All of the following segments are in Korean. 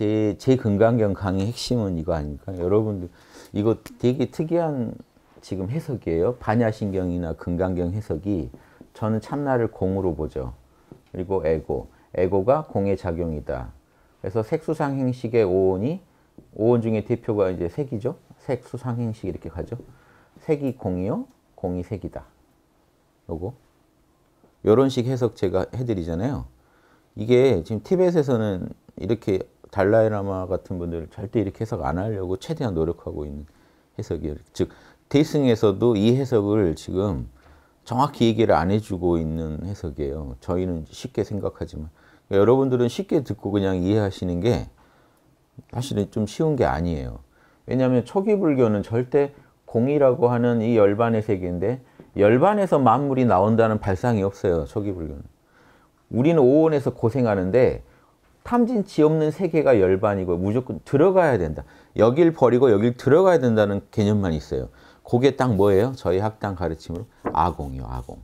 제, 제 건강경 강의 핵심은 이거 아닙니까? 여러분들, 이거 되게 특이한 지금 해석이에요. 반야신경이나 건강경 해석이 저는 참나를 공으로 보죠. 그리고 에고. 에고가 공의 작용이다. 그래서 색수상행식의 오온이 오온 중에 대표가 이제 색이죠. 색수상행식 이렇게 가죠. 색이 공이요. 공이 색이다. 요거. 요런 식 해석 제가 해드리잖아요. 이게 지금 티벳에서는 이렇게 달라이라마 같은 분들 절대 이렇게 해석 안 하려고 최대한 노력하고 있는 해석이에요. 즉 대승에서도 이 해석을 지금 정확히 얘기를 안 해주고 있는 해석이에요. 저희는 쉽게 생각하지만 그러니까 여러분들은 쉽게 듣고 그냥 이해하시는 게 사실은 좀 쉬운 게 아니에요. 왜냐하면 초기 불교는 절대 공이라고 하는 이 열반의 세계인데 열반에서 만물이 나온다는 발상이 없어요. 초기 불교는. 우리는 오원에서 고생하는데 탐진치 없는 세계가 열반이고 무조건 들어가야 된다. 여길 버리고 여길 들어가야 된다는 개념만 있어요. 그게 딱 뭐예요? 저희 학당 가르침으로 아공이요, 아공.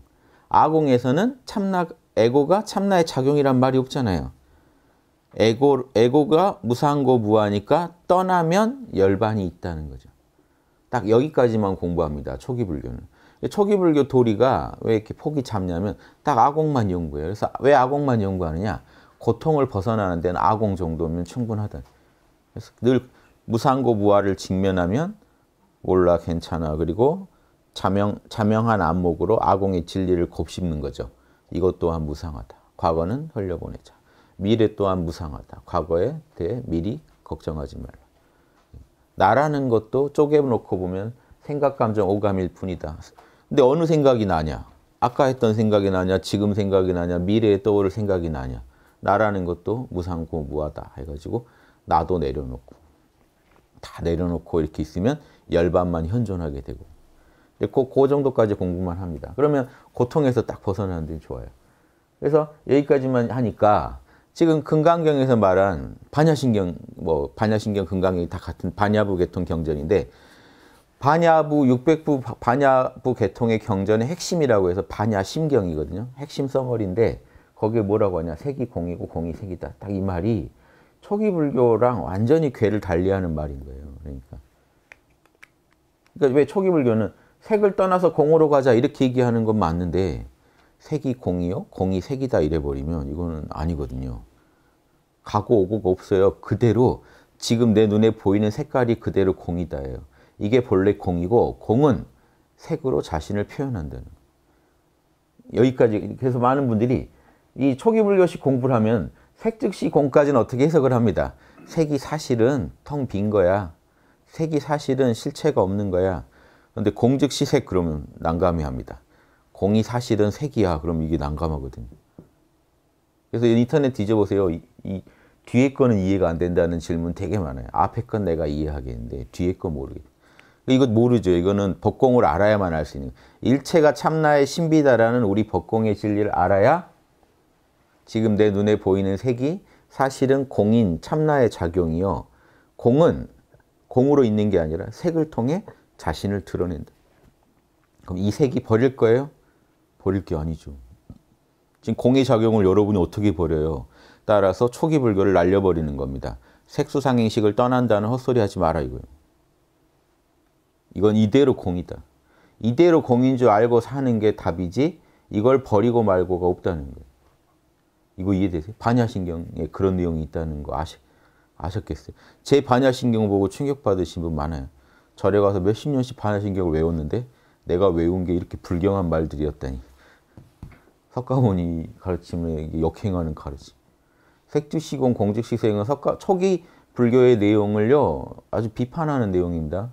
아공에서는 참나 에고가 참나의 작용이란 말이 없잖아요. 에고, 에고가 무상고 무하니까 떠나면 열반이 있다는 거죠. 딱 여기까지만 공부합니다. 초기 불교는. 초기 불교 도리가 왜 이렇게 폭이 잡냐면 딱 아공만 연구해요. 그래서 왜 아공만 연구하느냐? 고통을 벗어나는 데는 아공 정도면 충분하다. 그래서 늘 무상고 무아를 직면하면 몰라 괜찮아. 그리고 자명 자명한 안목으로 아공의 진리를 곱씹는 거죠. 이것 또한 무상하다. 과거는 흘려보내자. 미래 또한 무상하다. 과거에 대해 미리 걱정하지 말라. 나라는 것도 쪼개놓고 보면 생각, 감정, 오감일 뿐이다. 근데 어느 생각이 나냐? 아까 했던 생각이 나냐? 지금 생각이 나냐? 미래에 떠오를 생각이 나냐? 나라는 것도 무상고 무하다 해가지고 나도 내려놓고 다 내려놓고 이렇게 있으면 열반만 현존하게 되고 그, 그 정도까지 공부만 합니다. 그러면 고통에서 딱 벗어나는 데 좋아요. 그래서 여기까지만 하니까 지금 금강경에서 말한 반야신경, 뭐 반야신경 금강경이 다 같은 반야부 계통 경전인데 반야부 600부 반야부 계통의 경전의 핵심이라고 해서 반야심경이거든요. 핵심 써머리인데 거기에 뭐라고 하냐 색이 공이고 공이 색이다 딱 이 말이 초기 불교랑 완전히 궤를 달리하는 말인 거예요 그러니까 그러니까 왜 초기 불교는 색을 떠나서 공으로 가자 이렇게 얘기하는 건 맞는데 색이 공이요 공이 색이다 이래 버리면 이거는 아니거든요 가고 오고가 없어요 그대로 지금 내 눈에 보이는 색깔이 그대로 공이다예요 이게 본래 공이고 공은 색으로 자신을 표현한다는 여기까지 그래서 많은 분들이 이 초기 불교식 공부를 하면 색즉시 공까지는 어떻게 해석을 합니다. 색이 사실은 텅 빈 거야. 색이 사실은 실체가 없는 거야. 그런데 공 즉시 색 그러면 난감해 합니다. 공이 사실은 색이야. 그럼 이게 난감하거든요. 그래서 인터넷 뒤져보세요. 이, 이 뒤에 거는 이해가 안 된다는 질문 되게 많아요. 앞에 건 내가 이해하겠는데 뒤에 거 모르겠. 이것 모르죠. 이거는 법공을 알아야만 알 수 있는. 일체가 참나의 신비다라는 우리 법공의 진리를 알아야 지금 내 눈에 보이는 색이 사실은 공인 참나의 작용이요. 공은 공으로 있는 게 아니라 색을 통해 자신을 드러낸다. 그럼 이 색이 버릴 거예요? 버릴 게 아니죠. 지금 공의 작용을 여러분이 어떻게 버려요? 따라서 초기 불교를 날려버리는 겁니다. 색수상행식을 떠난다는 헛소리 하지 마라 이거요 이건 이대로 공이다. 이대로 공인 줄 알고 사는 게 답이지 이걸 버리고 말고가 없다는 거예요. 이거 이해되세요? 반야신경에 그런 내용이 있다는 거 아시, 아셨겠어요? 제 반야신경 보고 충격받으신 분 많아요. 절에 가서 몇십 년씩 반야신경을 외웠는데 내가 외운 게 이렇게 불경한 말들이었다니. 석가모니 가르침에 역행하는 가르침. 색주시공 공직시생은 석가, 초기 불교의 내용을요 아주 비판하는 내용입니다.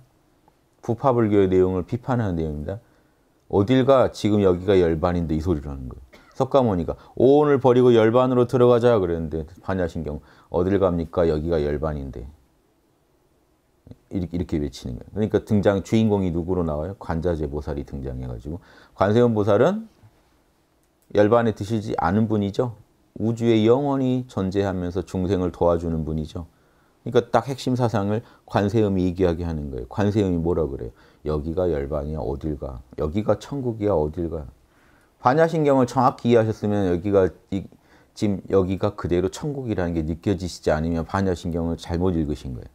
부파불교의 내용을 비판하는 내용입니다. 어딜가 지금 여기가 열반인데 이 소리를 는 거예요. 석가모니가 오온을 버리고 열반으로 들어가자 그랬는데 반야신경 어딜 갑니까? 여기가 열반인데 이렇게, 이렇게 외치는 거예요. 그러니까 등장 주인공이 누구로 나와요? 관자재 보살이 등장해가지고 관세음 보살은 열반에 드시지 않은 분이죠. 우주에 영원히 존재하면서 중생을 도와주는 분이죠. 그러니까 딱 핵심 사상을 관세음이 얘기하게 하는 거예요. 관세음이 뭐라 그래요? 여기가 열반이야 어딜 가? 여기가 천국이야 어딜 가? 반야신경을 정확히 이해하셨으면 여기가 이, 지금 여기가 그대로 천국이라는 게 느껴지시지 않으면 반야신경을 잘못 읽으신 거예요.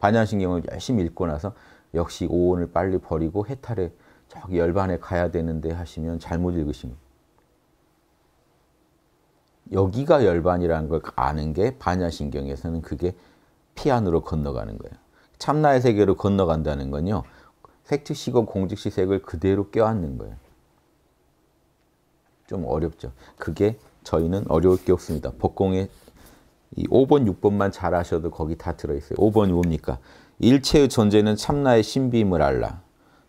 반야신경을 열심히 읽고 나서 역시 오온을 빨리 버리고 해탈에 저기 열반에 가야 되는데 하시면 잘못 읽으신 거예요. 여기가 열반이라는 걸 아는 게 반야신경에서는 그게 피안으로 건너가는 거예요. 참나의 세계로 건너간다는 건요. 색즉시고 공즉시색을 그대로 껴안는 거예요. 좀 어렵죠. 그게 저희는 어려울 게 없습니다. 법공에 이 5번, 6번만 잘 하셔도 거기 다 들어있어요. 5번이 뭡니까? 일체의 존재는 참나의 신비임을 알라.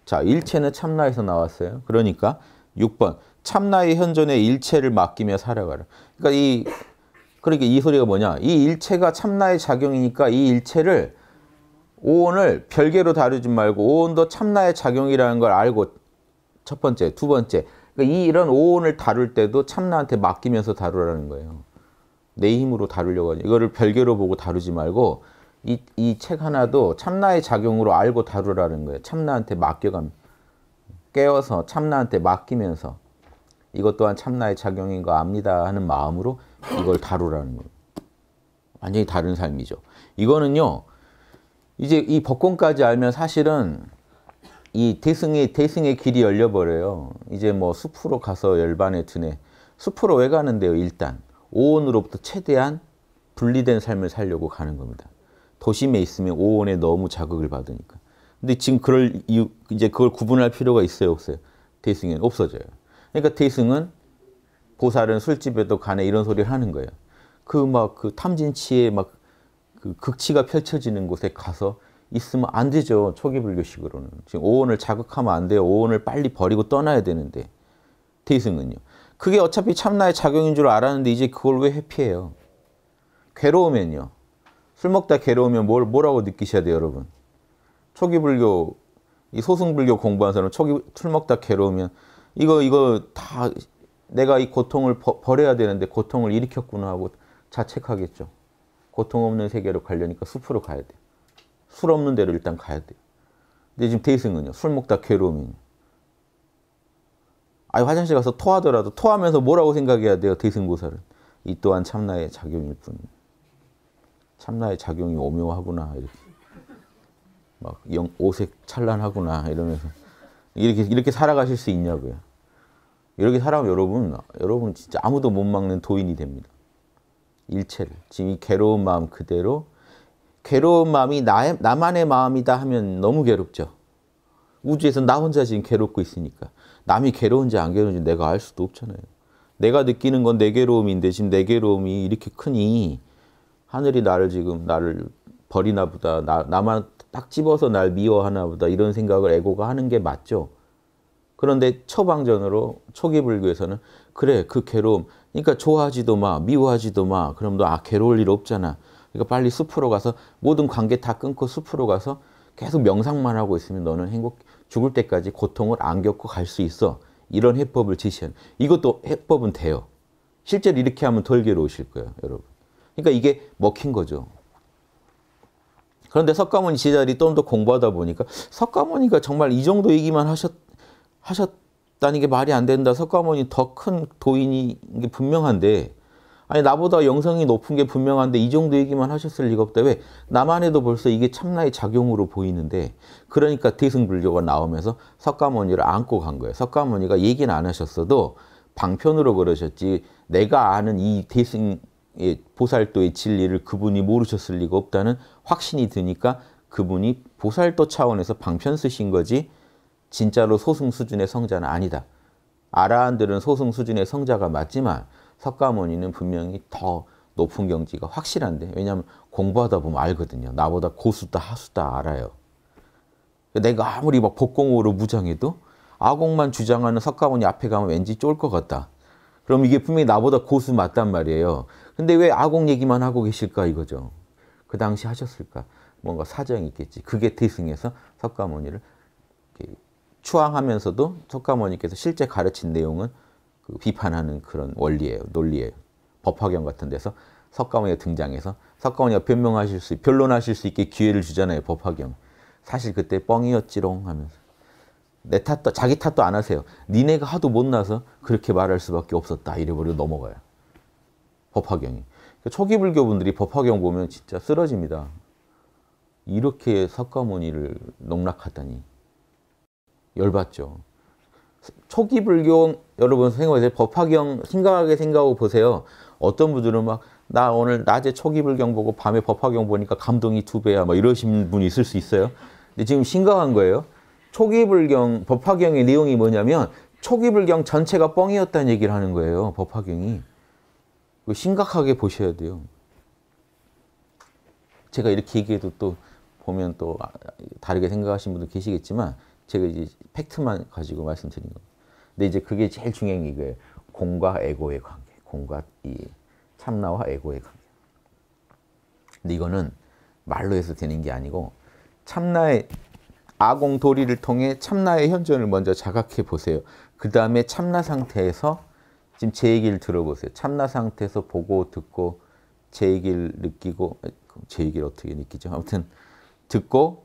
자, 일체는 참나에서 나왔어요. 그러니까 6번, 참나의 현존에 일체를 맡기며 살아가라. 그러니까 이, 그러니까 이 소리가 뭐냐? 이 일체가 참나의 작용이니까 이 일체를 오온을 별개로 다루지 말고 오온도 참나의 작용이라는 걸 알고 첫 번째, 두 번째, 그러니까 이 이런 오온을 다룰 때도 참나한테 맡기면서 다루라는 거예요. 내 힘으로 다루려고 하죠. 이거를 별개로 보고 다루지 말고 이 이 책 하나도 참나의 작용으로 알고 다루라는 거예요. 참나한테 맡겨감 깨워서 참나한테 맡기면서 이것 또한 참나의 작용인 거 압니다 하는 마음으로 이걸 다루라는 거예요. 완전히 다른 삶이죠. 이거는요. 이제 이 법권까지 알면 사실은 이 대승의 대승의 길이 열려버려요. 이제 뭐 숲으로 가서 열반에 드네. 숲으로 왜 가는데요? 일단 오온으로부터 최대한 분리된 삶을 살려고 가는 겁니다. 도심에 있으면 오온에 너무 자극을 받으니까. 근데 지금 그럴 이유 이제 그걸 구분할 필요가 있어요, 없어요? 대승에는 없어져요. 그러니까 대승은 보살은 술집에도 가네 이런 소리를 하는 거예요. 그 막그 그 탐진치에 막 그 극치가 펼쳐지는 곳에 가서 있으면 안 되죠. 초기 불교식으로는. 지금 오온을 자극하면 안 돼요. 오온을 빨리 버리고 떠나야 되는데. 태이승은요. 그게 어차피 참나의 작용인 줄 알았는데 이제 그걸 왜 회피해요? 괴로우면요. 술 먹다 괴로우면 뭘 뭐라고 느끼셔야 돼요, 여러분? 초기 불교 이 소승 불교 공부한 사람 은 초기 술 먹다 괴로우면 이거 이거 다 내가 이 고통을 버, 버려야 되는데 고통을 일으켰구나 하고 자책하겠죠. 고통 없는 세계로 가려니까 숲으로 가야 돼. 술 없는 데로 일단 가야 돼 근데 지금 태승은요술 먹다 괴로움이 아니 화장실 가서 토하더라도 토하면서 뭐라고 생각해야 돼요? 대승보살은. 이 또한 참나의 작용일 뿐. 참나의 작용이 오묘하구나 이렇게. 막 영, 오색 찬란하구나 이러면서 이렇게 이렇게 살아가실 수 있냐고요. 이렇게 살아면 여러분 여러분 진짜 아무도 못 막는 도인이 됩니다. 일체를 지금 이 괴로운 마음 그대로 괴로운 마음이 나의, 나만의 마음이다 하면 너무 괴롭죠. 우주에서 나 혼자 지금 괴롭고 있으니까. 남이 괴로운지 안 괴로운지 내가 알 수도 없잖아요. 내가 느끼는 건 내 괴로움인데 지금 내 괴로움이 이렇게 크니 하늘이 나를 지금 나를 버리나 보다. 나, 나만 딱 집어서 날 미워하나 보다. 이런 생각을 에고가 하는 게 맞죠. 그런데 처방전으로 초기 불교에서는 그래 그 괴로움 그러니까 좋아하지도 마 미워하지도 마 그럼 너아 괴로울 일 없잖아 그러니까 빨리 숲으로 가서 모든 관계 다 끊고 숲으로 가서 계속 명상만 하고 있으면 너는 행복 죽을 때까지 고통을 안 겪고 갈 수 있어. 이런 해법을 제시한 이것도 해법은 돼요. 실제로 이렇게 하면 덜 괴로우실 거예요, 여러분. 그러니까 이게 먹힌 거죠. 그런데 석가모니 제자들이 좀더 공부하다 보니까 석가모니가 정말 이 정도 얘기만 하셨, 하셨다는 게 말이 안 된다. 석가모니 더 큰 도인이 분명한데 아니 나보다 영성이 높은 게 분명한데 이 정도 얘기만 하셨을 리가 없다. 왜? 나만 해도 벌써 이게 참나의 작용으로 보이는데 그러니까 대승불교가 나오면서 석가모니를 안고 간 거예요. 석가모니가 얘기는 안 하셨어도 방편으로 그러셨지 내가 아는 이 대승 의 보살도의 진리를 그분이 모르셨을 리가 없다는 확신이 드니까 그분이 보살도 차원에서 방편 쓰신 거지 진짜로 소승 수준의 성자는 아니다. 아라한들은 소승 수준의 성자가 맞지만 석가모니는 분명히 더 높은 경지가 확실한데 왜냐하면 공부하다 보면 알거든요. 나보다 고수다 하수다 알아요. 내가 아무리 막 복공으로 무장해도 아공만 주장하는 석가모니 앞에 가면 왠지 쫄 것 같다. 그럼 이게 분명히 나보다 고수 맞단 말이에요. 근데 왜 아공 얘기만 하고 계실까 이거죠. 그 당시 하셨을까? 뭔가 사정이 있겠지. 그게 대승에서 석가모니를 추앙하면서도 석가모니께서 실제 가르친 내용은 그 비판하는 그런 원리예요. 논리예요. 법화경 같은 데서 석가모니가 등장해서 석가모니가 변명하실 수, 변론하실 수 있게 기회를 주잖아요. 법화경. 사실 그때 뻥이었지롱 하면서. 내 탓도, 자기 탓도 안 하세요. 니네가 하도 못나서 그렇게 말할 수밖에 없었다. 이래버려 넘어가요. 법화경이. 그러니까 초기 불교분들이 법화경 보면 진짜 쓰러집니다. 이렇게 석가모니를 농락하다니. 열받죠. 초기 불교 여러분 생각해 법화경 심각하게 생각하고 보세요. 어떤 분들은 막 나 오늘 낮에 초기 불경 보고 밤에 법화경 보니까 감동이 두 배야 막 이러신 분이 있을 수 있어요. 근데 지금 심각한 거예요. 초기 불경 법화경의 내용이 뭐냐면 초기 불경 전체가 뻥이었다는 얘기를 하는 거예요. 법화경이. 심각하게 보셔야 돼요. 제가 이렇게 얘기해도 또 보면 또 아, 다르게 생각하시는 분도 계시겠지만 제가 이제 팩트만 가지고 말씀드린 겁니다. 근데 이제 그게 제일 중요한 게 이거예요. 공과 에고의 관계. 공과 이 참나와 에고의 관계. 근데 이거는 말로 해서 되는 게 아니고 참나의 아공 도리를 통해 참나의 현존을 먼저 자각해 보세요. 그 다음에 참나 상태에서 지금 제 얘기를 들어보세요. 참나 상태에서 보고 듣고 제 얘기를 느끼고 제 얘기를 어떻게 느끼죠? 아무튼 듣고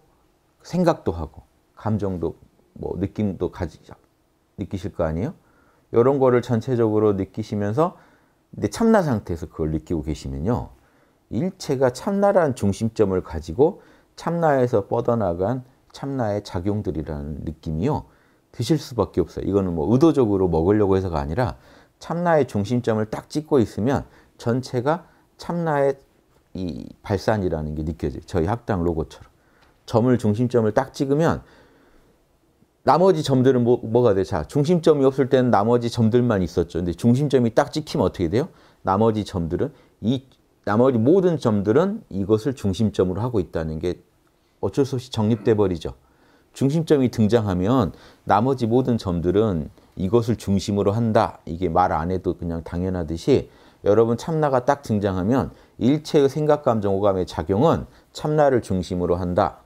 생각도 하고 감정도 뭐 느낌도 가지 느끼실 거 아니에요? 이런 거를 전체적으로 느끼시면서 근데 참나 상태에서 그걸 느끼고 계시면요. 일체가 참나라는 중심점을 가지고 참나에서 뻗어나간 참나의 작용들이라는 느낌이요. 드실 수밖에 없어요. 이거는 뭐 의도적으로 먹으려고 해서가 아니라 참나의 중심점을 딱 찍고 있으면 전체가 참나의 이 발산이라는 게 느껴져요. 저희 학당 로고처럼. 점을 중심점을 딱 찍으면 나머지 점들은 뭐, 뭐가 돼? 자, 중심점이 없을 때는 나머지 점들만 있었죠. 근데 중심점이 딱 찍히면 어떻게 돼요? 나머지 점들은 이 나머지 모든 점들은 이것을 중심점으로 하고 있다는 게 어쩔 수 없이 정립돼 버리죠. 중심점이 등장하면 나머지 모든 점들은 이것을 중심으로 한다. 이게 말 안 해도 그냥 당연하듯이 여러분 참나가 딱 등장하면 일체의 생각, 감정, 오감의 작용은 참나를 중심으로 한다.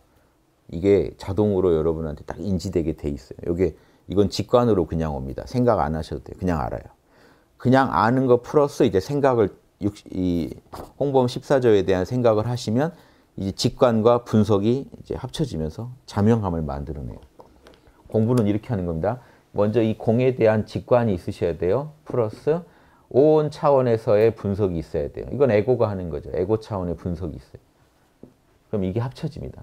이게 자동으로 여러분한테 딱 인지되게 돼 있어요. 이게 이건 직관으로 그냥 옵니다. 생각 안 하셔도 돼요. 그냥 알아요. 그냥 아는 거 플러스 이제 생각을 이 홍범 14조에 대한 생각을 하시면 이제 직관과 분석이 이제 합쳐지면서 자명함을 만들어내요. 공부는 이렇게 하는 겁니다. 먼저 이 공에 대한 직관이 있으셔야 돼요. 플러스 오온 차원에서의 분석이 있어야 돼요. 이건 에고가 하는 거죠. 에고 차원의 분석이 있어요. 그럼 이게 합쳐집니다.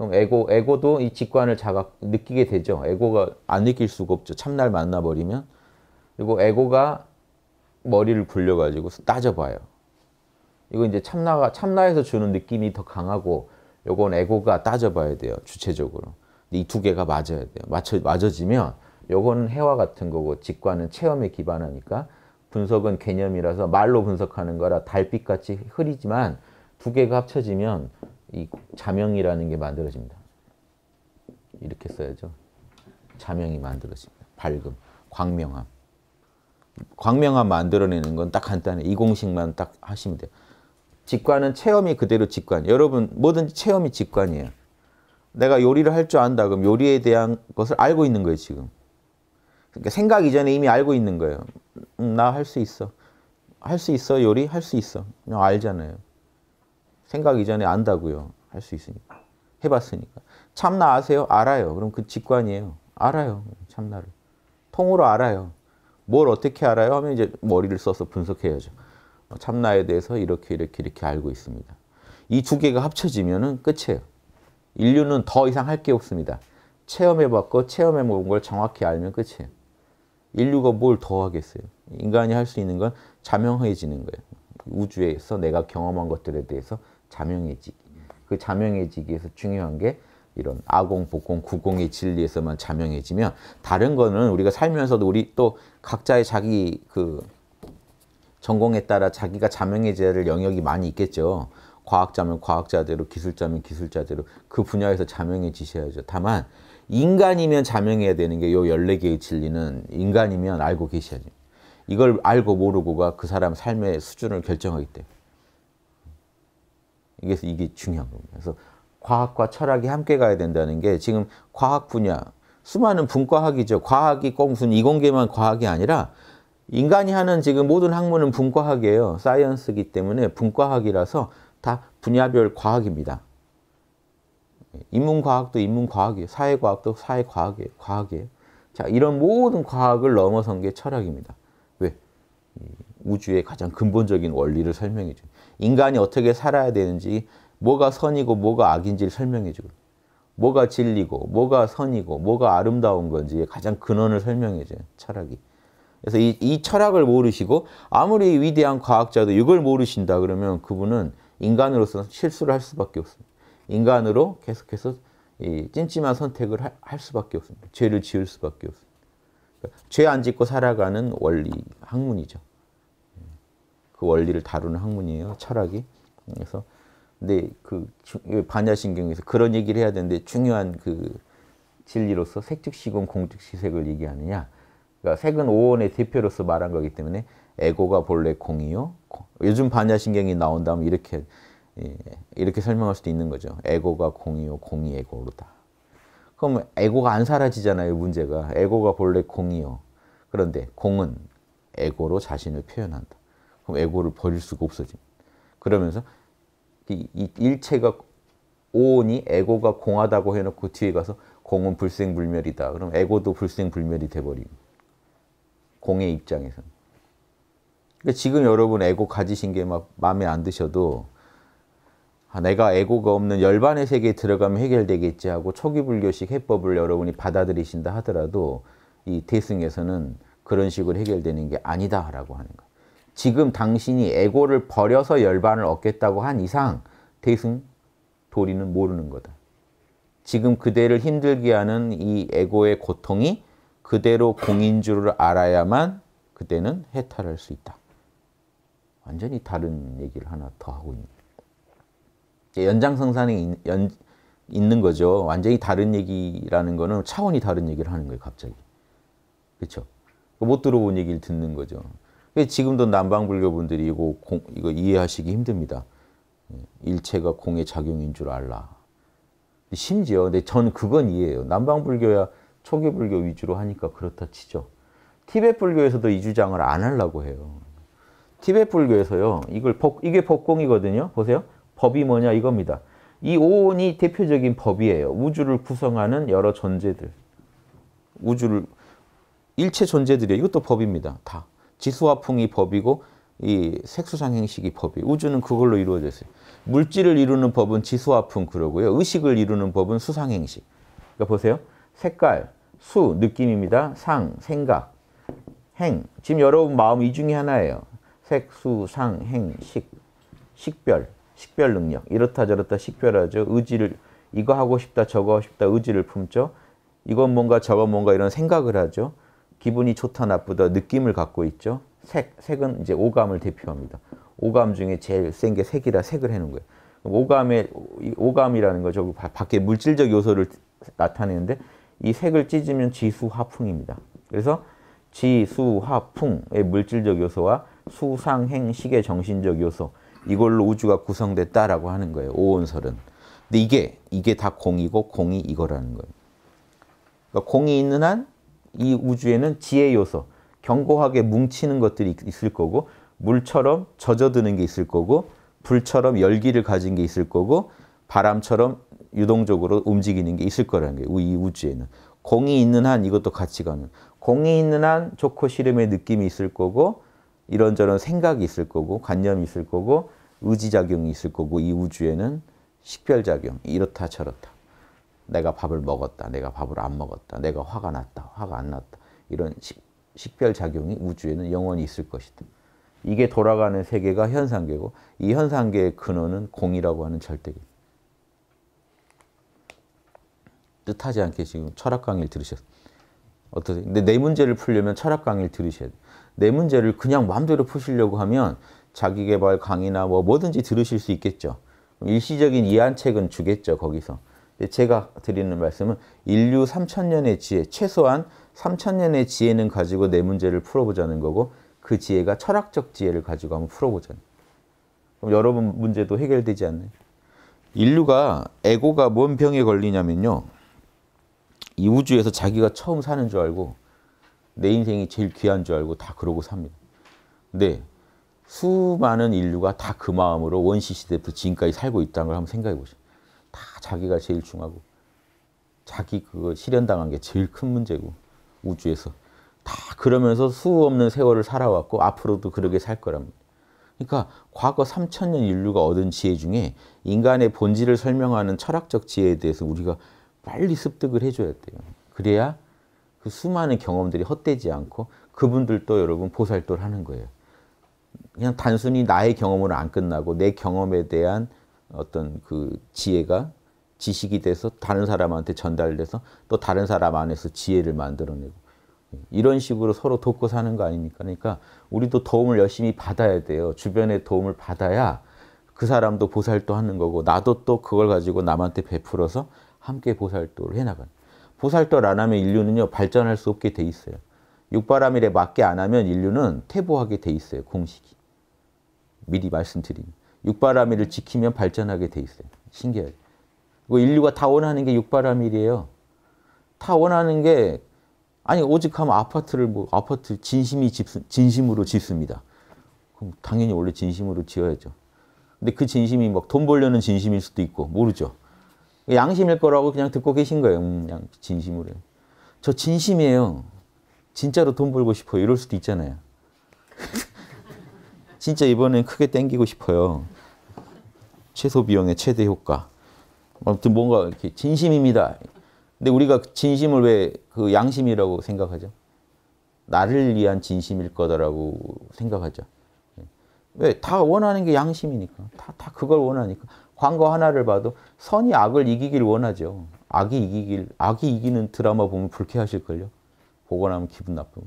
그럼 에고, 에고도 이 직관을 자각, 느끼게 되죠. 에고가 안 느낄 수가 없죠. 참날 만나버리면. 그리고 에고가 머리를 굴려가지고 따져봐요. 이거 이제 참나가, 참나에서 주는 느낌이 더 강하고, 요건 에고가 따져봐야 돼요. 주체적으로. 이 두 개가 맞아야 돼요. 맞춰, 맞아지면, 요거 해와 같은 거고, 직관은 체험에 기반하니까, 분석은 개념이라서 말로 분석하는 거라 달빛같이 흐리지만, 두 개가 합쳐지면, 이 자명이라는 게 만들어집니다. 이렇게 써야죠. 자명이 만들어집니다. 밝음, 광명함. 광명함 만들어내는 건 딱 간단해. 이 공식만 딱 하시면 돼요. 직관은 체험이 그대로 직관. 여러분 뭐든지 체험이 직관이에요. 내가 요리를 할 줄 안다. 그럼 요리에 대한 것을 알고 있는 거예요, 지금. 그러니까 생각 이전에 이미 알고 있는 거예요. 음, 나할 수 있어. 할 수 있어, 요리? 할 수 있어. 알잖아요. 생각 이전에 안다고요. 할 수 있으니까. 해봤으니까. 참나 아세요? 알아요. 그럼 그 직관이에요. 알아요. 참나를. 통으로 알아요. 뭘 어떻게 알아요? 하면 이제 머리를 써서 분석해야죠. 어, 참나에 대해서 이렇게 이렇게 이렇게 알고 있습니다. 이 두 개가 합쳐지면 끝이에요. 인류는 더 이상 할 게 없습니다. 체험해봤고 체험해본 걸 정확히 알면 끝이에요. 인류가 뭘 더 하겠어요. 인간이 할 수 있는 건 자명해지는 거예요. 우주에서 내가 경험한 것들에 대해서 자명해지기. 그 자명해지기에서 중요한 게 이런 아공, 복공, 구공의 진리에서만 자명해지면 다른 거는 우리가 살면서도 우리 또 각자의 자기 그 전공에 따라 자기가 자명해져 영역이 많이 있겠죠. 과학자면 과학자대로, 기술자면 기술자대로 그 분야에서 자명해지셔야죠. 다만 인간이면 자명해야 되는 게 이 14개의 진리는 인간이면 알고 계셔야죠. 이걸 알고 모르고가 그 사람 삶의 수준을 결정하기 때문에. 이게, 이게 중요한 겁니다. 그래서 과학과 철학이 함께 가야 된다는 게 지금 과학 분야, 수많은 분과학이죠. 과학이 꼭 무슨 이공계만 과학이 아니라 인간이 하는 지금 모든 학문은 분과학이에요. 사이언스기 때문에 분과학이라서 다 분야별 과학입니다. 인문과학도 인문과학이에요. 사회과학도 사회과학이에요. 과학이에요. 자, 이런 모든 과학을 넘어선 게 철학입니다. 왜? 우주의 가장 근본적인 원리를 설명해줘요. 인간이 어떻게 살아야 되는지 뭐가 선이고 뭐가 악인지를 설명해 주고 뭐가 진리고 뭐가 선이고 뭐가 아름다운 건지 가장 근원을 설명해 줘요. 철학이. 그래서 이, 이 철학을 모르시고 아무리 위대한 과학자도 이걸 모르신다 그러면 그분은 인간으로서 실수를 할 수밖에 없습니다. 인간으로 계속해서 이 찜찜한 선택을 하, 할 수밖에 없습니다. 죄를 지을 수밖에 없습니다. 그러니까 죄안 짓고 살아가는 원리, 학문이죠. 그 원리를 다루는 학문이에요. 철학이. 그래서 근데 그 반야신경에서 그런 얘기를 해야 되는데 중요한 그 진리로서 색즉시공 공즉시색을 얘기하느냐. 그러니까 색은 오원의 대표로서 말한 거기 때문에 에고가 본래 공이요. 요즘 반야신경이 나온다면 이렇게 예, 이렇게 설명할 수도 있는 거죠. 에고가 공이요, 공이 에고로다. 그럼 에고가 안 사라지잖아요, 문제가. 에고가 본래 공이요. 그런데 공은 에고로 자신을 표현한다. 그럼 에고를 버릴 수가 없어진. 그러면서 이, 이 일체가 오니 에고가 공하다고 해놓고 뒤에 가서 공은 불생불멸이다. 그럼 에고도 불생불멸이 돼버림. 공의 입장에서. 그러니까 지금 여러분 에고 가지신 게 막 마음에 안 드셔도 아, 내가 에고가 없는 열반의 세계에 들어가면 해결되겠지 하고 초기 불교식 해법을 여러분이 받아들이신다 하더라도 이 대승에서는 그런 식으로 해결되는 게 아니다라고 하는 거예요. 지금 당신이 에고를 버려서 열반을 얻겠다고 한 이상 대승 도리는 모르는 거다. 지금 그대를 힘들게 하는 이 에고의 고통이 그대로 공인 줄을 알아야만 그대는 해탈할 수 있다. 완전히 다른 얘기를 하나 더 하고 있는 연장성산에 연, 있는 거죠. 완전히 다른 얘기라는 거는 차원이 다른 얘기를 하는 거예요, 갑자기. 그렇죠? 못 들어본 얘기를 듣는 거죠. 예, 지금도 남방불교 분들이 이거, 이거 이해하시기 힘듭니다. 예, 일체가 공의 작용인 줄 알라. 심지어 근데 전 그건 이해해요. 남방불교야 초기불교 위주로 하니까 그렇다 치죠. 티벳불교에서도 이 주장을 안 하려고 해요. 티벳불교에서요. 이걸 법, 이게 법공이거든요. 보세요. 법이 뭐냐 이겁니다. 이 오온이 대표적인 법이에요. 우주를 구성하는 여러 존재들. 우주를 일체 존재들이에요. 이것도 법입니다. 다. 지수와 풍이 법이고 이 색수상행식이 법이 우주는 그걸로 이루어져 있어요. 물질을 이루는 법은 지수와 풍 그러고요. 의식을 이루는 법은 수상행식. 그러니까 보세요. 색깔, 수, 느낌입니다. 상, 생각, 행. 지금 여러분 마음 이 중에 하나예요. 색, 수, 상, 행, 식, 식별, 식별 능력. 이렇다 저렇다 식별하죠. 의지를 이거 하고 싶다 저거 하고 싶다 의지를 품죠. 이건 뭔가 저건 뭔가 이런 생각을 하죠. 기분이 좋다 나쁘다 느낌을 갖고 있죠. 색, 색은 이제 오감을 대표합니다. 오감 중에 제일 센 게 색이라 색을 해놓은 거예요. 오감의 오감이라는 거죠. 밖에 물질적 요소를 나타내는데 이 색을 찢으면 지수화풍입니다. 그래서 지수화풍의 물질적 요소와 수상행식의 정신적 요소 이걸로 우주가 구성됐다라고 하는 거예요. 오온설은. 근데 이게 이게 다 공이고 공이 이거라는 거예요. 그러니까 공이 있는 한이 우주에는 지혜 요소, 견고하게 뭉치는 것들이 있을 거고 물처럼 젖어드는 게 있을 거고 불처럼 열기를 가진 게 있을 거고 바람처럼 유동적으로 움직이는 게 있을 거라는 게이 우주에는. 공이 있는 한 이것도 같이 가는. 공이 있는 한 좋고 싫음의 느낌이 있을 거고 이런저런 생각이 있을 거고 관념이 있을 거고 의지작용이 있을 거고 이 우주에는 식별작용 이렇다 저렇다. 내가 밥을 먹었다, 내가 밥을 안 먹었다, 내가 화가 났다, 화가 안 났다. 이런 식, 별작용이 우주에는 영원히 있을 것이다. 이게 돌아가는 세계가 현상계고 이 현상계의 근원은 공이라고 하는 절대기. 뜻하지 않게 지금 철학 강의를 들으셨어요 근데 내 문제를 풀려면 철학 강의를 들으셔야 돼요. 내 문제를 그냥 마음대로 푸시려고 하면 자기개발 강의나 뭐 뭐든지 들으실 수 있겠죠. 일시적인 이한책은 주겠죠, 거기서. 예, 제가 드리는 말씀은 인류 3천년의 지혜, 최소한 3천년의 지혜는 가지고 내 문제를 풀어보자는 거고 그 지혜가 철학적 지혜를 가지고 한번 풀어보자는 그럼 여러분 문제도 해결되지 않나요? 인류가 에고가 뭔 병에 걸리냐면요. 이 우주에서 자기가 처음 사는 줄 알고 내 인생이 제일 귀한 줄 알고 다 그러고 삽니다. 근데 수많은 인류가 다 그 마음으로 원시시대부터 지금까지 살고 있다는 걸 한번 생각해 보세요. 자기가 제일 중하고 자기 그거 실현당한 게 제일 큰 문제고 우주에서 다 그러면서 수 없는 세월을 살아왔고 앞으로도 그러게 살 거랍니다. 그러니까 과거 3천년 인류가 얻은 지혜 중에 인간의 본질을 설명하는 철학적 지혜에 대해서 우리가 빨리 습득을 해줘야 돼요. 그래야 그 수많은 경험들이 헛되지 않고 그분들도 여러분 보살도를 하는 거예요. 그냥 단순히 나의 경험으로 안 끝나고 내 경험에 대한 어떤 그 지혜가 지식이 돼서 다른 사람한테 전달돼서 또 다른 사람 안에서 지혜를 만들어내고 이런 식으로 서로 돕고 사는 거 아닙니까? 그러니까 우리도 도움을 열심히 받아야 돼요. 주변의 도움을 받아야 그 사람도 보살도 하는 거고 나도 또 그걸 가지고 남한테 베풀어서 함께 보살도를 해나가는 보살도를 안 하면 인류는요 발전할 수 없게 돼 있어요. 육바라밀에 맞게 안 하면 인류는 퇴보하게 돼 있어요. 공식이. 미리 말씀드린니 육바라밀을 지키면 발전하게 돼 있어요. 신기해요. 뭐 인류가 다 원하는 게 육바라밀이에요. 다 원하는 게 아니 오직 하면 아파트를 뭐 아파트 진심이 집 진심으로 짓습니다. 그럼 당연히 원래 진심으로 지어야죠. 근데 그 진심이 막 돈 벌려는 진심일 수도 있고 모르죠. 양심일 거라고 그냥 듣고 계신 거예요. 음, 그냥 진심으로. 저 진심이에요. 진짜로 돈 벌고 싶어요. 이럴 수도 있잖아요. 진짜 이번엔 크게 땡기고 싶어요. 최소 비용의 최대 효과. 아무튼 뭔가 이렇게 진심입니다. 근데 우리가 진심을 왜 그 양심이라고 생각하죠? 나를 위한 진심일 거다라고 생각하죠. 왜? 다 원하는 게 양심이니까. 다, 다 그걸 원하니까. 광고 하나를 봐도 선이 악을 이기길 원하죠. 악이 이기길, 악이 이기는 드라마 보면 불쾌하실걸요? 보고 나면 기분 나쁨.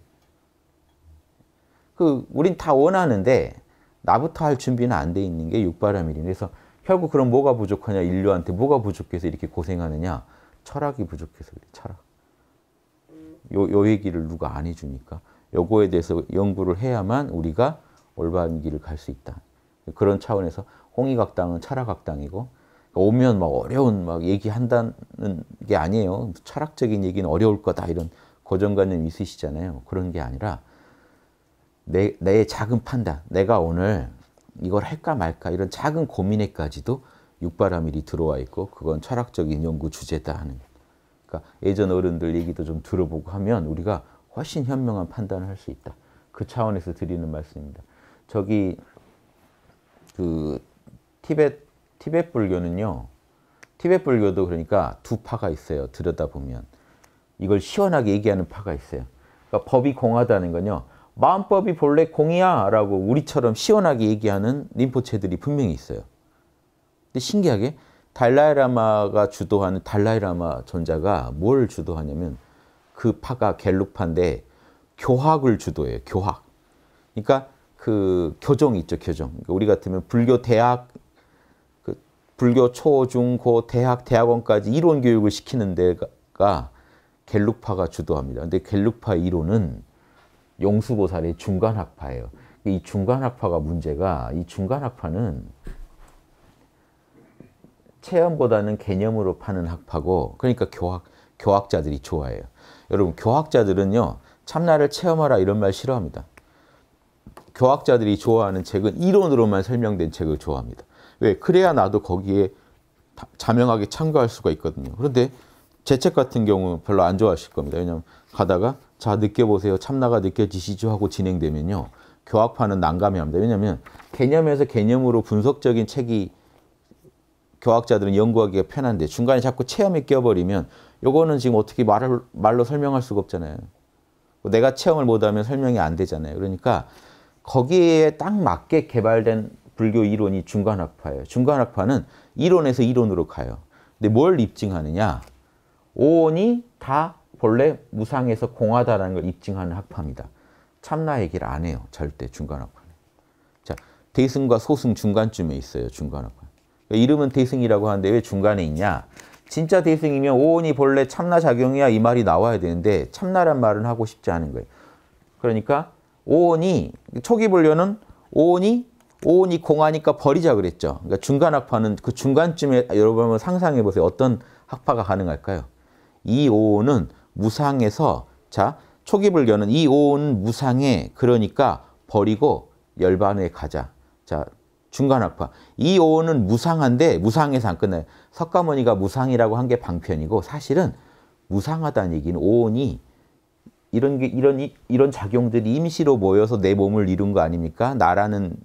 그, 우린 다 원하는데, 나부터 할 준비는 안 돼 있는 게육바라이에 그래서 결국 그럼 뭐가 부족하냐 인류한테 뭐가 부족해서 이렇게 고생하느냐 철학이 부족해서 그래 철학 요, 요 얘기를 누가 안 해주니까 요거에 대해서 연구를 해야만 우리가 올바른 길을 갈 수 있다 그런 차원에서 홍익학당은 철학학당이고 오면 막 어려운 막 얘기한다는 게 아니에요 철학적인 얘기는 어려울 거다 이런 고정관념 있으시잖아요 그런 게 아니라 내, 내 작은 판단 내가 오늘 이걸 할까 말까 이런 작은 고민에까지도 육바라밀이 들어와 있고 그건 철학적인 연구 주제다 하는 그러니까 예전 어른들 얘기도 좀 들어보고 하면 우리가 훨씬 현명한 판단을 할 수 있다. 그 차원에서 드리는 말씀입니다. 저기 그 티벳 티벳 불교는요. 티벳 불교도 그러니까 두 파가 있어요. 들여다보면 이걸 시원하게 얘기하는 파가 있어요. 그러니까 법이 공하다는 건요. 마음법이 본래 공이야 라고 우리처럼 시원하게 얘기하는 림포체들이 분명히 있어요. 근데 신기하게 달라이라마가 주도하는 달라이라마 전자가 뭘 주도하냐면 그 파가 갤룩파인데 교학을 주도해요. 교학. 그러니까 그 교정 있죠. 교정. 그러니까 우리 같으면 불교 대학 그 불교 초, 중, 고, 대학, 대학원까지 이론 교육을 시키는 데가 갤룩파가 주도합니다. 근데 갤룩파 이론은 용수보살의 중간학파예요. 이 중간학파가 문제가 이 중간학파는 체험보다는 개념으로 파는 학파고 그러니까 교학, 교학자들이 좋아해요. 여러분 교학자들은요 참나를 체험하라 이런 말 싫어합니다. 교학자들이 좋아하는 책은 이론으로만 설명된 책을 좋아합니다. 왜? 그래야 나도 거기에 자명하게 참가할 수가 있거든요. 그런데 제 책 같은 경우 별로 안 좋아하실 겁니다. 왜냐하면 가다가 자 느껴보세요. 참나가 느껴지시죠 하고 진행되면요. 교학파는 난감해합니다. 왜냐하면 개념에서 개념으로 분석적인 책이 교학자들은 연구하기가 편한데 중간에 자꾸 체험이 어버리면 요거는 지금 어떻게 말을, 말로 설명할 수가 없잖아요. 뭐 내가 체험을 못하면 설명이 안 되잖아요. 그러니까 거기에 딱 맞게 개발된 불교 이론이 중간학파예요. 중간학파는 이론에서 이론으로 가요. 근데 뭘 입증하느냐? 오온이 다 본래 무상에서 공하다라는 걸 입증하는 학파입니다. 참나 얘기를 안 해요. 절대 중간학파는. 자, 대승과 소승 중간쯤에 있어요. 중간학파. 그러니까 이름은 대승이라고 하는데 왜 중간에 있냐? 진짜 대승이면 오온이 본래 참나 작용이야 이 말이 나와야 되는데 참나란 말은 하고 싶지 않은 거예요. 그러니까 오온이 초기 분류는 오온이 오온이 공하니까 버리자 그랬죠. 그러니까 중간 학파는 그 중간쯤에 여러분 상상해 보세요. 어떤 학파가 가능할까요? 이 오온은 무상에서 자 초기불 교는이 오은 무상에 그러니까 버리고 열반에 가자. 자 중간학파 이 오은 무상한데 무상에서 안 끝나요. 석가모니가 무상이라고 한 게 방편이고 사실은 무상하다는 얘기는 오온이 이런 게 이런 이런 작용들이 임시로 모여서 내 몸을 이룬 거 아닙니까? 나라는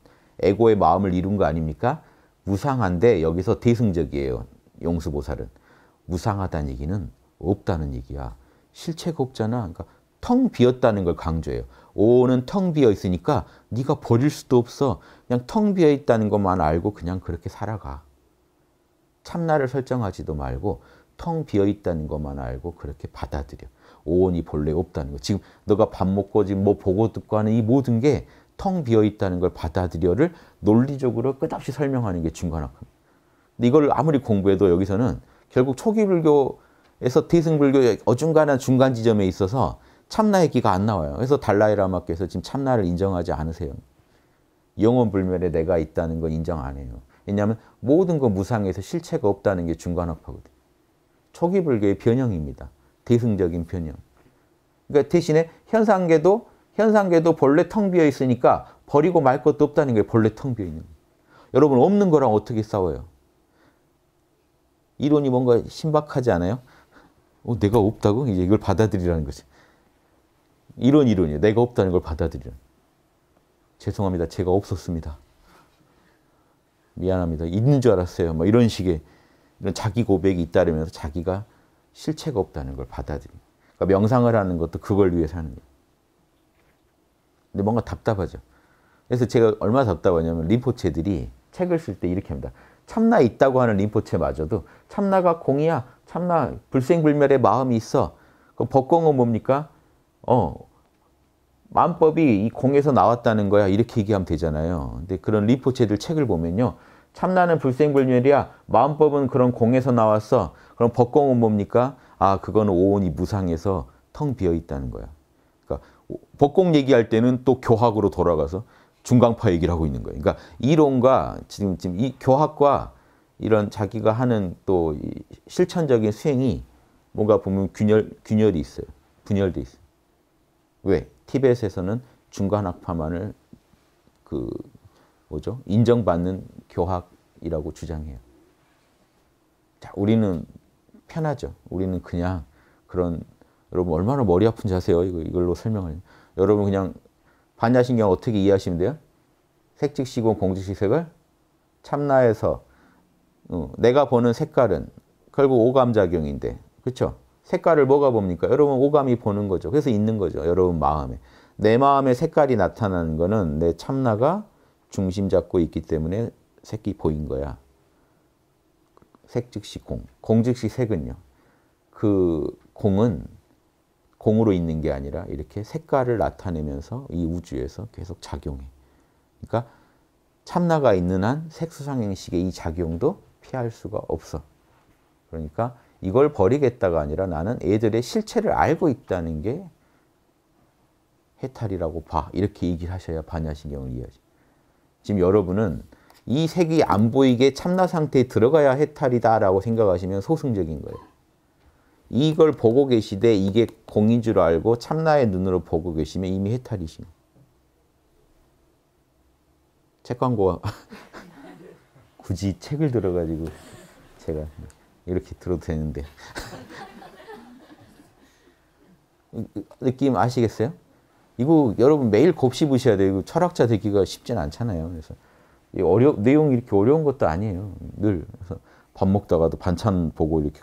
에고의 마음을 이룬 거 아닙니까? 무상한데 여기서 대승적이에요. 용수보살은 무상하다는 얘기는 없다는 얘기야. 실체가 없잖아. 그러니까 텅 비었다는 걸 강조해요. 오는 텅 비어 있으니까 네가 버릴 수도 없어. 그냥 텅 비어 있다는 것만 알고 그냥 그렇게 살아가. 참나를 설정하지도 말고 텅 비어 있다는 것만 알고 그렇게 받아들여. 오온이 본래 없다는 거. 지금 너가 밥 먹고 지금 뭐 보고 듣고 하는 이 모든 게 텅 비어 있다는 걸 받아들여를 논리적으로 끝없이 설명하는 게중간학 근데 이걸 아무리 공부해도 여기서는 결국 초기 불교 그래서 태승불교의 어중간한 중간 지점에 있어서 참나의 기가 안 나와요. 그래서 달라이라마께서 지금 참나를 인정하지 않으세요. 영원 불멸에 내가 있다는 건 인정 안 해요. 왜냐하면 모든 건 무상에서 실체가 없다는 게중간화거든요 초기 불교의 변형입니다. 대승적인 변형. 그러니까 대신에 현상계도 현상계도 본래 텅 비어 있으니까 버리고 말 것도 없다는 게 본래 텅 비어 있는 거예요. 여러분 없는 거랑 어떻게 싸워요? 이론이 뭔가 신박하지 않아요? 어, 내가 없다고? 이제 이걸 받아들이라는 거지. 이런 이론이에요. 내가 없다는 걸 받아들이는. 죄송합니다. 제가 없었습니다. 미안합니다. 있는 줄 알았어요. 뭐 이런 식의 이런 자기 고백이 잇따르면서 자기가 실체가 없다는 걸 받아들이. 그러니까 명상을 하는 것도 그걸 위해서 하는 거예요. 근데 뭔가 답답하죠. 그래서 제가 얼마나 답답하냐면 림포체들이 책을 쓸 때 이렇게 합니다. 참나 있다고 하는 림포체마저도 참나가 공이야. 참나 불생불멸의 마음이 있어. 그 법공은 뭡니까? 어, 만법이 이 공에서 나왔다는 거야. 이렇게 얘기하면 되잖아요. 근데 그런 리포체들 책을 보면요. 참나는 불생불멸이야. 마음법은 그런 공에서 나왔어. 그럼 법공은 뭡니까? 아, 그건 오온이 무상해서 텅 비어 있다는 거야. 그러니까 법공 얘기할 때는 또 교학으로 돌아가서 중강파 얘기를 하고 있는 거예요. 그러니까 이론과 지금 지금 이 교학과 이런 자기가 하는 또 실천적인 수행이 뭔가 보면 균열, 균열이 있어요. 분열돼 있어요. 왜? 티벳에서는 중간학파만을 그 뭐죠? 인정받는 교학이라고 주장해요. 자, 우리는 편하죠. 우리는 그냥 그런 여러분 얼마나 머리 아픈 자세요. 이거 이걸로 설명을 여러분 그냥 반야신경 어떻게 이해하시면 돼요? 색즉시공 공즉시색을 참나에서 어, 내가 보는 색깔은 결국 오감작용인데 그렇죠? 색깔을 뭐가 봅니까? 여러분 오감이 보는 거죠. 그래서 있는 거죠. 여러분 마음에. 내 마음에 색깔이 나타나는 거는 내 참나가 중심 잡고 있기 때문에 색이 보인 거야. 색 즉시 공. 공 즉시 색은요. 그 공은 공으로 있는 게 아니라 이렇게 색깔을 나타내면서 이 우주에서 계속 작용해. 그러니까 참나가 있는 한 색수상행식의 이 작용도 피할 수가 없어. 그러니까 이걸 버리겠다가 아니라 나는 애들의 실체를 알고 있다는 게 해탈이라고 봐. 이렇게 얘기하셔야 반야신경을 이해하지. 지금 여러분은 이 색이 안 보이게 참나 상태에 들어가야 해탈이다라고 생각하시면 소승적인 거예요. 이걸 보고 계시되 이게 공인 줄 알고 참나의 눈으로 보고 계시면 이미 해탈이신 거예요. 책 광고 굳이 책을 들어가지고 제가 이렇게 들어도 되는데 느낌 아시겠어요? 이거 여러분 매일 곱씹으셔야 돼요. 철학자 되기가 쉽진 않잖아요. 그래서 어려 내용 이렇게 어려운 것도 아니에요. 늘 그래서 밥 먹다가도 반찬 보고 이렇게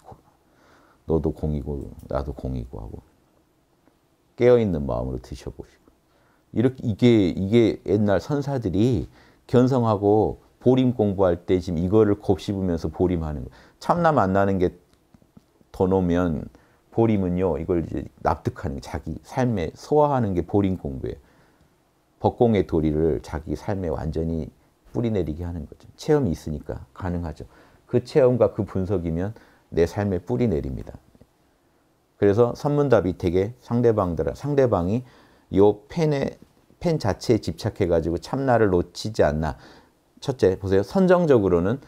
너도 공이고 나도 공이고 하고 깨어 있는 마음으로 드셔보시고 이렇게 이게 이게 옛날 선사들이 견성하고 보림 공부할 때 지금 이거를 곱씹으면서 보림하는 거. 참나 만나는 게 더 놓으면 보림은요. 이걸 이제 납득하는 자기 삶에 소화하는 게 보림 공부예요. 법공의 도리를 자기 삶에 완전히 뿌리내리게 하는 거죠. 체험이 있으니까 가능하죠. 그 체험과 그 분석이면 내 삶에 뿌리내립니다. 그래서 선문답이 되게 상대방들 상대방이 요 펜에 펜 자체에 집착해가지고 참나를 놓치지 않나 첫째 보세요. 선정적으로는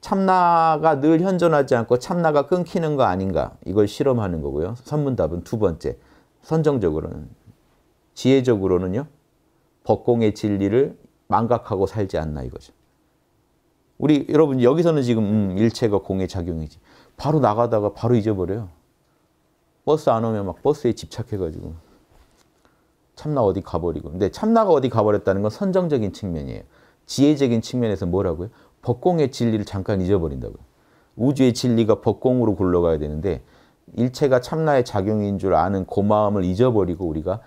참나가 늘 현존하지 않고 참나가 끊기는 거 아닌가 이걸 실험하는 거고요. 선문답은 두 번째 선정적으로는 지혜적으로는요. 법공의 진리를 망각하고 살지 않나 이거죠. 우리 여러분 여기서는 지금 음, 일체가 공의 작용이지. 바로 나가다가 바로 잊어버려요. 버스 안 오면 막 버스에 집착해가지고 참나 어디 가버리고. 근데 참나가 어디 가버렸다는 건 선정적인 측면이에요. 지혜적인 측면에서 뭐라고요? 법공의 진리를 잠깐 잊어버린다고요. 우주의 진리가 법공으로 굴러가야 되는데 일체가 참나의 작용인 줄 아는 고마움을 잊어버리고 우리가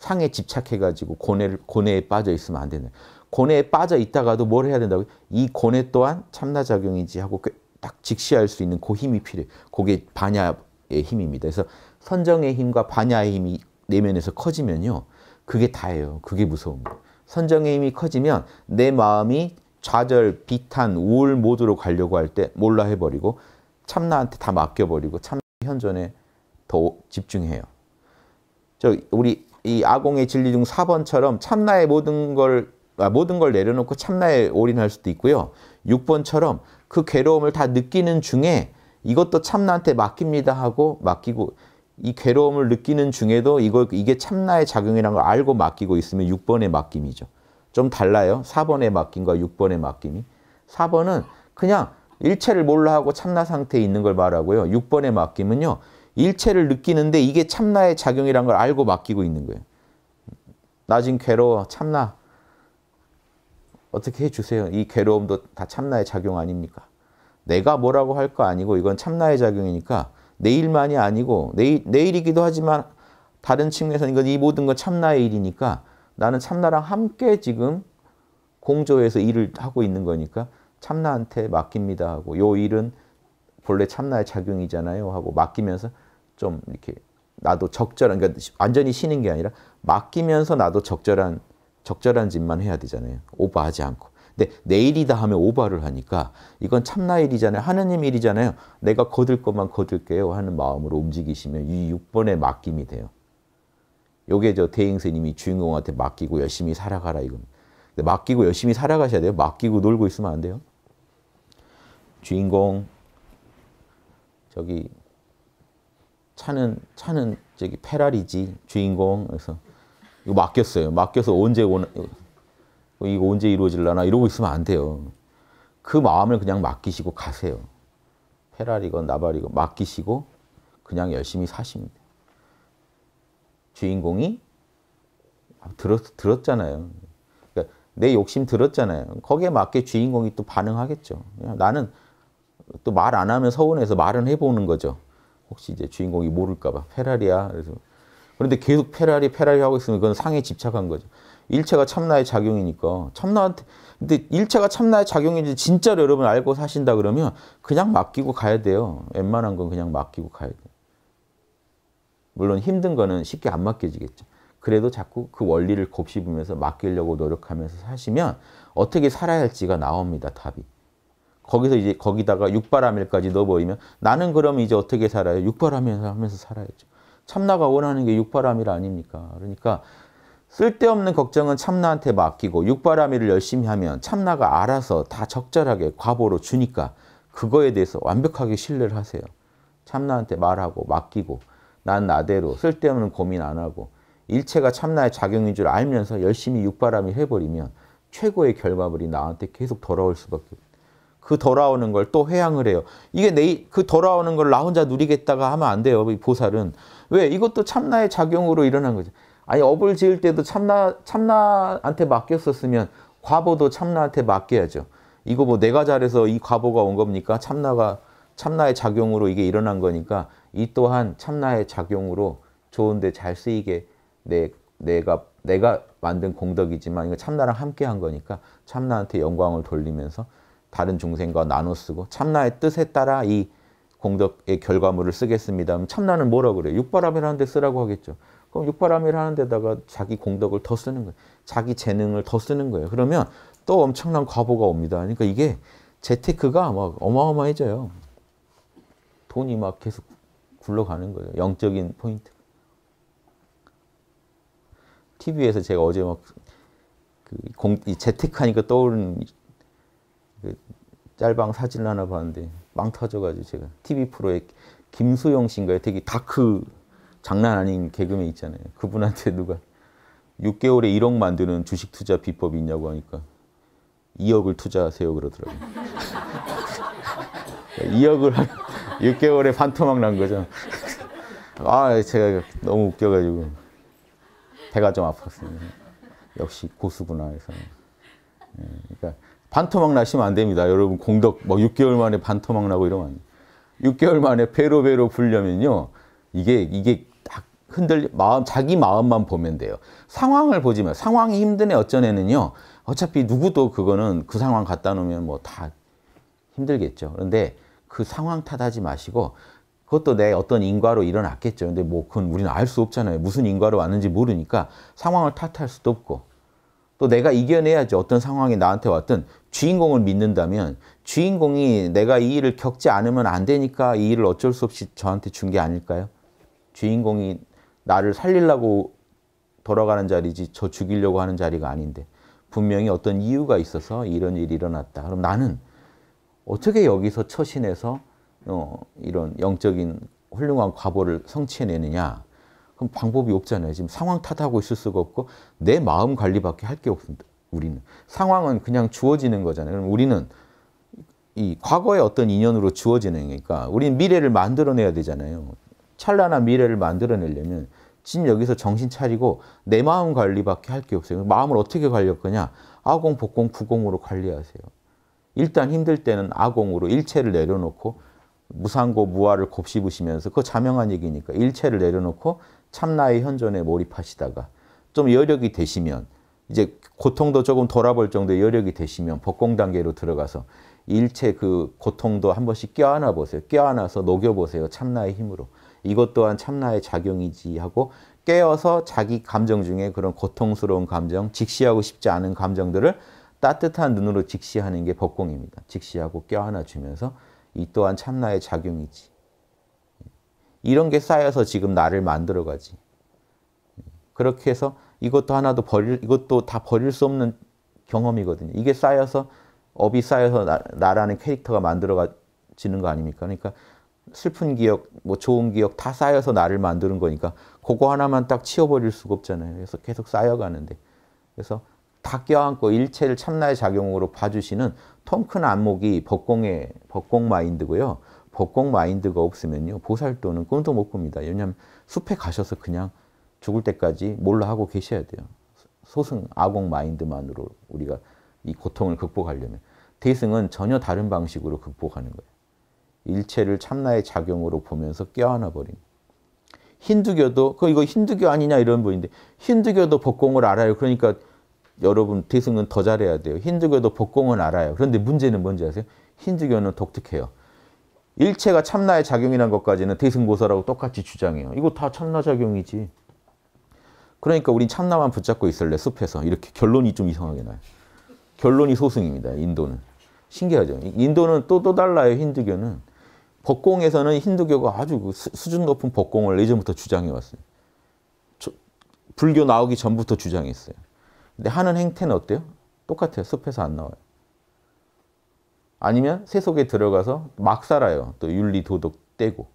상에 집착해가지고 고뇌, 고뇌에 빠져 있으면 안 되는 고뇌에 빠져 있다가도 뭘 해야 된다고? 이 고뇌 또한 참나 작용인지 하고 딱 직시할 수 있는 그 힘이 필요해 그게 반야의 힘입니다. 그래서 선정의 힘과 반야의 힘이 내면에서 커지면요. 그게 다예요. 그게 무서운 거예요. 선정의 힘이 커지면 내 마음이 좌절, 비탄, 우울 모드로 가려고 할 때 몰라 해버리고 참나한테 다 맡겨버리고 참나 현존에 더 집중해요. 저 우리 이 아공의 진리 중 4번처럼 참나의 모든 걸 아, 모든 걸 내려놓고 참나에 올인할 수도 있고요. 6번처럼 그 괴로움을 다 느끼는 중에 이것도 참나한테 맡깁니다 하고 맡기고 이 괴로움을 느끼는 중에도 이거 이게 참나의 작용이라는 걸 알고 맡기고 있으면 6번의 맡김이죠. 좀 달라요. 4번의 맡김과 6번의 맡김이. 4번은 그냥 일체를 몰라 하고 참나 상태에 있는 걸 말하고요. 6번의 맡김은요. 일체를 느끼는데 이게 참나의 작용이란 걸 알고 맡기고 있는 거예요. 나 지금 괴로워. 참나. 어떻게 해주세요. 이 괴로움도 다 참나의 작용 아닙니까? 내가 뭐라고 할 거 아니고 이건 참나의 작용이니까 내일만이 아니고 내일, 내일이기도 하지만 다른 측면에서는 이건 이 모든 건 참나의 일이니까 나는 참나랑 함께 지금 공조해서 일을 하고 있는 거니까 참나한테 맡깁니다 하고 요 일은 본래 참나의 작용이잖아요 하고 맡기면서 좀 이렇게 나도 적절한 그러니까 완전히 쉬는 게 아니라 맡기면서 나도 적절한 적절한 짓만 해야 되잖아요. 오버하지 않고. 근데 내일이다 하면 오바를 하니까 이건 참나일이잖아요. 하느님 일이잖아요. 내가 거둘 것만 거둘게요 하는 마음으로 움직이시면 이 6번의 맡김이 돼요. 요게 저 대행스님이 주인공한테 맡기고 열심히 살아가라 이겁니다. 맡기고 열심히 살아가셔야 돼요. 맡기고 놀고 있으면 안 돼요. 주인공 저기 차는 차는 저기 페라리지 주인공 그래서 이거 맡겼어요. 맡겨서 언제 오나 어, 이거 언제 이루어질라나 이러고 있으면 안 돼요. 그 마음을 그냥 맡기시고 가세요. 페라리건 나발이건 맡기시고 그냥 열심히 사십니다. 주인공이 들었, 들었잖아요. 그러니까 내 욕심 들었잖아요. 거기에 맞게 주인공이 또 반응하겠죠. 나는 또 말 안 하면 서운해서 말은 해보는 거죠. 혹시 이제 주인공이 모를까봐 페라리야. 그래서 그런데 계속 페라리 페라리 하고 있으면 그건 상에 집착한 거죠. 일체가 참나의 작용이니까 참나한테 근데 일체가 참나의 작용인지 진짜로 여러분 알고 사신다 그러면 그냥 맡기고 가야 돼요. 웬만한 건 그냥 맡기고 가야 돼요. 물론 힘든 거는 쉽게 안 맡겨지겠죠. 그래도 자꾸 그 원리를 곱씹으면서 맡기려고 노력하면서 사시면 어떻게 살아야 할지가 나옵니다. 답이. 거기서 이제 거기다가 육바람일까지 넣어버리면 나는 그럼 이제 어떻게 살아요? 육바람에 하면서 살아야죠. 참나가 원하는 게육바람이 아닙니까? 그러니까 쓸데없는 걱정은 참나한테 맡기고 육바라밀을 열심히 하면 참나가 알아서 다 적절하게 과보로 주니까 그거에 대해서 완벽하게 신뢰를 하세요. 참나한테 말하고 맡기고 난 나대로 쓸데없는 고민 안 하고 일체가 참나의 작용인 줄 알면서 열심히 육바람이 해버리면 최고의 결과물이 나한테 계속 돌아올 수밖에 그 돌아오는 걸 또 회양을 해요. 이게 내 그 돌아오는 걸 나 혼자 누리겠다가 하면 안 돼요. 이 보살은. 왜? 이것도 참나의 작용으로 일어난 거죠. 아니 업을 지을 때도 참나 참나한테 맡겼었으면 과보도 참나한테 맡겨야죠. 이거 뭐 내가 잘해서 이 과보가 온 겁니까? 참나가 참나의 작용으로 이게 일어난 거니까 이 또한 참나의 작용으로 좋은데 잘 쓰이게 내 내가 내가 만든 공덕이지만 이거 참나랑 함께 한 거니까 참나한테 영광을 돌리면서 다른 중생과 나눠 쓰고 참나의 뜻에 따라 이 공덕의 결과물을 쓰겠습니다. 참나는 뭐라 그래 육바람이라는 데 쓰라고 하겠죠. 그럼 육바람일 하는 데다가 자기 공덕을 더 쓰는 거예요. 자기 재능을 더 쓰는 거예요. 그러면 또 엄청난 과보가 옵니다. 그러니까 이게 재테크가 막 어마어마해져요. 돈이 막 계속 굴러가는 거예요. 영적인 포인트. TV에서 제가 어제 막그 공, 이 재테크하니까 떠오른 그 짤방 사진을 하나 봤는데 망 터져가지고 제가 TV 프로에 김소영 씨인가요? 되게 다크 장난 아닌 개그맨 있잖아요. 그분한테 누가 6개월에 1억 만드는 주식 투자 비법이 있냐고 하니까 2억을 투자하세요 그러더라고요. 2억을 6개월에 반토막 난 거죠. 아 제가 너무 웃겨가지고 배가 좀 아팠어요. 역시 고수구나 해서. 예, 그러니까 반토막 나시면 안 됩니다. 여러분 공덕 뭐 6개월 만에 반토막 나고 이러면 6개월 만에 배로 배로 불려면요. 이게 이게 딱 흔들 마음 자기 마음만 보면 돼요. 상황을 보지 마. 상황이 힘드네 어쩌네는요. 어차피 누구도 그거는 그 상황 갖다 놓으면 뭐 다 힘들겠죠. 그런데 그 상황 탓하지 마시고 그것도 내 어떤 인과로 일어났겠죠. 근데 뭐 그건 우리는 알 수 없잖아요. 무슨 인과로 왔는지 모르니까 상황을 탓할 수도 없고 또 내가 이겨내야지 어떤 상황이 나한테 왔든 주인공을 믿는다면 주인공이 내가 이 일을 겪지 않으면 안 되니까 이 일을 어쩔 수 없이 저한테 준 게 아닐까요? 주인공이 나를 살리려고 돌아가는 자리지 저 죽이려고 하는 자리가 아닌데 분명히 어떤 이유가 있어서 이런 일이 일어났다. 그럼 나는 어떻게 여기서 처신해서 어, 이런 영적인 훌륭한 과보를 성취해내느냐. 그럼 방법이 없잖아요. 지금 상황 탓하고 있을 수가 없고 내 마음 관리밖에 할 게 없습니다. 우리는. 상황은 그냥 주어지는 거잖아요. 그럼 우리는 이 과거의 어떤 인연으로 주어지는 거니까 우리는 미래를 만들어내야 되잖아요. 찬란한 미래를 만들어내려면 지금 여기서 정신 차리고 내 마음 관리밖에 할 게 없어요. 마음을 어떻게 관리할 거냐? 아공, 복공, 부공으로 관리하세요. 일단 힘들 때는 아공으로 일체를 내려놓고 무상고, 무아를 곱씹으시면서 그 자명한 얘기니까 일체를 내려놓고 참나의 현존에 몰입하시다가 좀 여력이 되시면 이제 고통도 조금 돌아볼 정도의 여력이 되시면 복공 단계로 들어가서 일체 그 고통도 한 번씩 껴안아 보세요. 껴안아서 녹여보세요. 참나의 힘으로. 이것 또한 참나의 작용이지 하고 깨어서 자기 감정 중에 그런 고통스러운 감정, 직시하고 싶지 않은 감정들을 따뜻한 눈으로 직시하는 게 법공입니다. 직시하고 껴안아 주면서 이 또한 참나의 작용이지. 이런 게 쌓여서 지금 나를 만들어가지. 그렇게 해서 이것도 하나도 버릴, 이것도 다 버릴 수 없는 경험이거든요. 이게 쌓여서 업이 쌓여서 나, 라는 캐릭터가 만들어지는 거 아닙니까? 그러니까 슬픈 기억, 뭐 좋은 기억 다 쌓여서 나를 만드는 거니까 그거 하나만 딱 치워버릴 수가 없잖아요. 그래서 계속 쌓여가는데 그래서 다 껴안고 일체를 참나의 작용으로 봐주시는 통 큰 안목이 법공의 법공 마인드고요. 법공 마인드가 없으면요 보살도는 꿈도 못 꿉니다. 왜냐하면 숲에 가셔서 그냥 죽을 때까지 몰라 하고 계셔야 돼요. 소승 아공 마인드만으로 우리가 이 고통을 극복하려면 대승은 전혀 다른 방식으로 극복하는 거예요. 일체를 참나의 작용으로 보면서 껴안아 버린. 힌두교도 그 이거 힌두교 아니냐 이런 분인데 힌두교도 복공을 알아요. 그러니까 여러분 대승은 더 잘해야 돼요. 힌두교도 복공은 알아요. 그런데 문제는 뭔지 아세요? 힌두교는 독특해요. 일체가 참나의 작용이란 것까지는 대승보살하고 똑같이 주장해요. 이거 다 참나 작용이지. 그러니까 우린 참나만 붙잡고 있을래 숲에서 이렇게 결론이 좀 이상하게 나요. 결론이 소승입니다. 인도는 신기하죠. 인도는 또또 또 달라요. 힌두교는 법공에서는 힌두교가 아주 그 수준 높은 법공을 예전부터 주장해 왔어요. 불교 나오기 전부터 주장했어요. 근데 하는 행태는 어때요? 똑같아요. 숲에서 안 나와요. 아니면 세속에 들어가서 막 살아요. 또 윤리 도덕 떼고.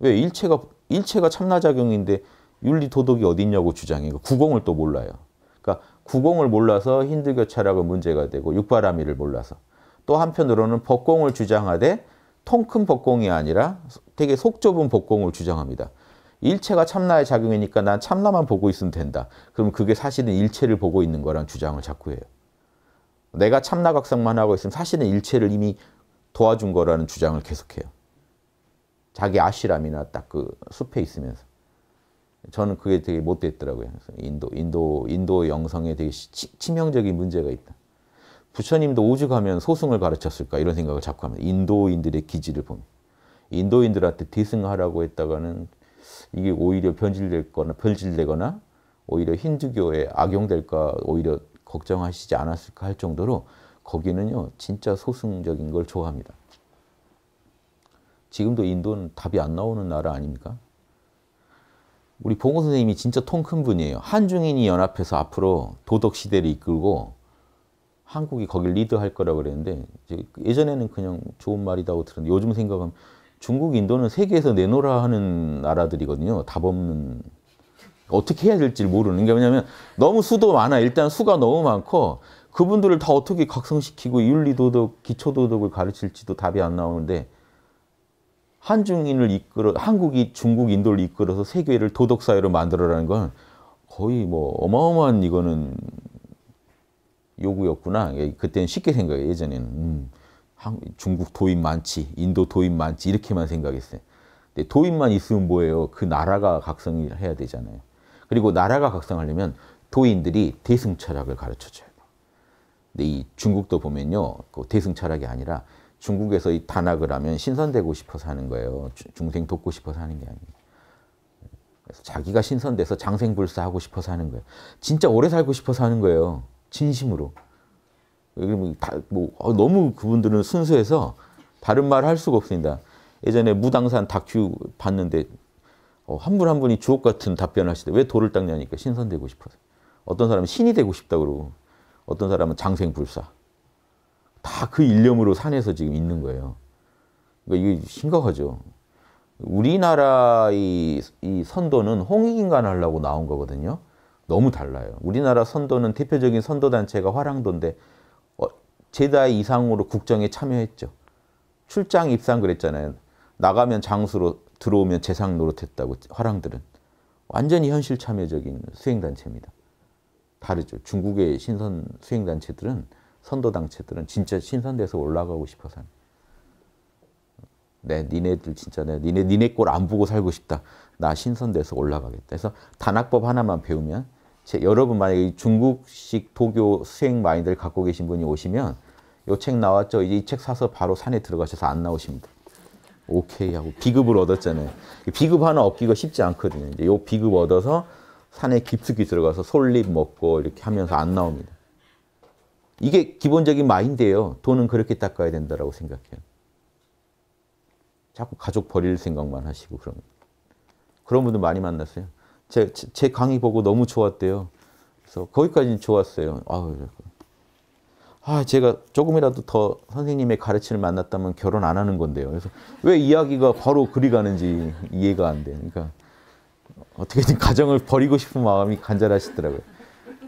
왜 일체가 일체가 참나작용인데 윤리 도덕이 어디 있냐고 주장이고 구공을 그러니까 또 몰라요. 그러니까 구공을 몰라서 힌두교 철학은 문제가 되고 육바라밀을 몰라서 또 한편으로는 법공을 주장하되 통큰 복공이 아니라 되게 속 좁은 복공을 주장합니다. 일체가 참나의 작용이니까 난 참나만 보고 있으면 된다. 그럼 그게 사실은 일체를 보고 있는 거란 주장을 자꾸 해요. 내가 참나각상만 하고 있으면 사실은 일체를 이미 도와준 거라는 주장을 계속해요. 자기 아시람이나 딱 그 숲에 있으면서. 저는 그게 되게 못됐더라고요. 인도, 인도, 인도 영성에 되게 치, 치명적인 문제가 있다. 부처님도 오죽하면 소승을 가르쳤을까 이런 생각을 자꾸 합니다. 인도인들의 기질을 보면. 인도인들한테 대승하라고 했다가는 이게 오히려 변질될 거나 변질되거나 오히려 힌두교에 악용될까 오히려 걱정하시지 않았을까 할 정도로 거기는요 진짜 소승적인 걸 좋아합니다. 지금도 인도는 답이 안 나오는 나라 아닙니까? 우리 봉호 선생님이 진짜 통큰 분이에요. 한중인이 연합해서 앞으로 도덕 시대를 이끌고 한국이 거길 리드할 거라고 그랬는데 예전에는 그냥 좋은 말이다고 들었는데 요즘 생각하면 중국, 인도는 세계에서 내놓으라 하는 나라들이거든요. 답 없는 어떻게 해야 될지 모르는 게 그러니까 왜냐하면 너무 수도 많아. 일단 수가 너무 많고 그분들을 다 어떻게 각성시키고 윤리도덕, 기초도덕을 가르칠지도 답이 안 나오는데 한중인을 이끌어 한국이 중국, 인도를 이끌어서 세계를 도덕사회로 만들어라는 건 거의 뭐 어마어마한 이거는 요구였구나. 예, 그때는 쉽게 생각해 예전에는 음, 중국 도입 많지, 인도 도입 많지 이렇게만 생각했어요. 근데 도입만 있으면 뭐예요? 그 나라가 각성을 해야 되잖아요. 그리고 나라가 각성하려면 도인들이 대승철학을 가르쳐줘야 돼요. 근데 이 중국도 보면요, 그 대승철학이 아니라 중국에서 이 단학을 하면 신선되고 싶어서 하는 거예요. 중생 돕고 싶어서 하는 게 아니에요. 그래서 자기가 신선돼서 장생불사하고 싶어서 하는 거예요. 진짜 오래 살고 싶어서 하는 거예요. 진심으로. 뭐, 뭐 어, 너무 그분들은 순수해서 다른 말할 수가 없습니다. 예전에 무당산 다큐 봤는데 한 어, 분한 한 분이 주옥 같은 답변 하시대. 왜 돌을 닦냐니까 신선되고 싶어서. 어떤 사람은 신이 되고 싶다 그러고 어떤 사람은 장생불사. 다 그 일념으로 산에서 지금 있는 거예요. 그러니까 이게 심각하죠. 우리나라 이, 이 선도는 홍익인간 하려고 나온 거거든요. 너무 달라요. 우리나라 선도는 대표적인 선도단체가 화랑도인데 어, 제다이 이상으로 국정에 참여했죠. 출장 입상 그랬잖아요. 나가면 장수로 들어오면 재상 노릇했다고 화랑들은. 완전히 현실 참여적인 수행단체입니다. 다르죠. 중국의 신선 수행단체들은 선도단체들은 진짜 신선돼서 올라가고 싶어서 네, 니네들 진짜 네, 니네 니네 꼴안 보고 살고 싶다. 나 신선돼서 올라가겠다. 그래서 단학법 하나만 배우면 제, 여러분 만약에 중국식 도교 수행 마인드를 갖고 계신 분이 오시면 이 책 나왔죠. 이제 이 책 사서 바로 산에 들어가셔서 안 나오십니다. 오케이 하고 비급을 얻었잖아요. 비급 하나 얻기가 쉽지 않거든요. 이제 요 비급 얻어서 산에 깊숙이 들어가서 솔잎 먹고 이렇게 하면서 안 나옵니다. 이게 기본적인 마인드예요. 돈은 그렇게 닦아야 된다고 생각해요. 자꾸 가족 버릴 생각만 하시고 그런 그런 분들 많이 만났어요. 제, 제 강의 보고 너무 좋았대요. 그래서 거기까지는 좋았어요. 아우, 아, 제가 조금이라도 더 선생님의 가르침을 만났다면 결혼 안 하는 건데요. 그래서 왜 이야기가 바로 그리 가는지 이해가 안 돼. 그러니까 어떻게든 가정을 버리고 싶은 마음이 간절하시더라고요.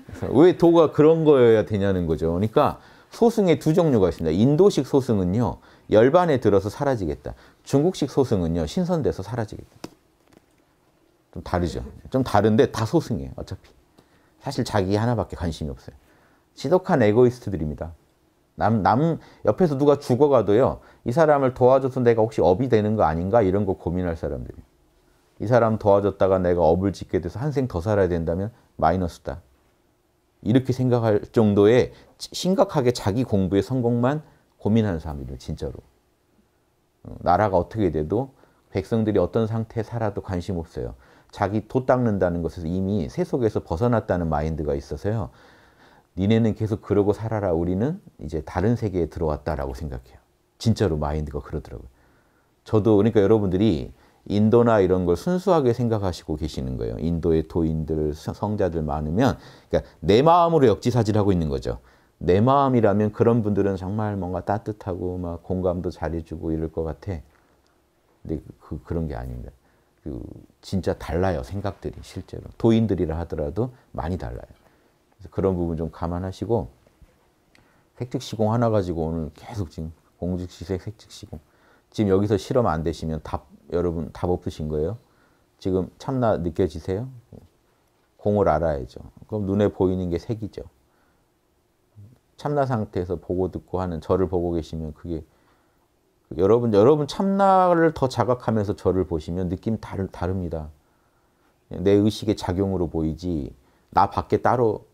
그래서 왜 도가 그런 거여야 되냐는 거죠. 그러니까 소승의 두 종류가 있습니다. 인도식 소승은요, 열반에 들어서 사라지겠다. 중국식 소승은요, 신선돼서 사라지겠다. 좀 다르죠. 좀 다른데 다 소승이에요. 어차피. 사실 자기 하나밖에 관심이 없어요. 지독한 에고이스트들입니다. 남, 남, 옆에서 누가 죽어가도요, 이 사람을 도와줘서 내가 혹시 업이 되는 거 아닌가? 이런 거 고민할 사람들이. 이 사람 도와줬다가 내가 업을 짓게 돼서 한 생 더 살아야 된다면 마이너스다. 이렇게 생각할 정도의 심각하게 자기 공부의 성공만 고민하는 사람들이 진짜로. 어, 나라가 어떻게 돼도 백성들이 어떤 상태에 살아도 관심 없어요. 자기 도 닦는다는 것에서 이미 새속에서 벗어났다는 마인드가 있어서요. 니네는 계속 그러고 살아라. 우리는 이제 다른 세계에 들어왔다라고 생각해요. 진짜로 마인드가 그러더라고요. 저도 그러니까 여러분들이 인도나 이런 걸 순수하게 생각하시고 계시는 거예요. 인도의 도인들, 성자들 많으면 그러니까 내 마음으로 역지사지하고 있는 거죠. 내 마음이라면 그런 분들은 정말 뭔가 따뜻하고 막 공감도 잘해주고 이럴 것 같아. 근데 그, 그런 게 아닙니다. 그 진짜 달라요 생각들이 실제로 도인들이라 하더라도 많이 달라요. 그래서 그런 부분 좀 감안하시고 색즉 시공 하나 가지고 오늘 계속 지금 공직 시세 색즉 시공 지금 여기서 실험 안 되시면 답 여러분 답 없으신 거예요. 지금 참나 느껴지세요? 공을 알아야죠. 그럼 눈에 보이는 게 색이죠. 참나 상태에서 보고 듣고 하는 저를 보고 계시면 그게 여러분 여러분 참나를 더 자각하면서 저를 보시면 느낌 다르, 다릅니다. 내 의식의 작용으로 보이지 나 밖에 따로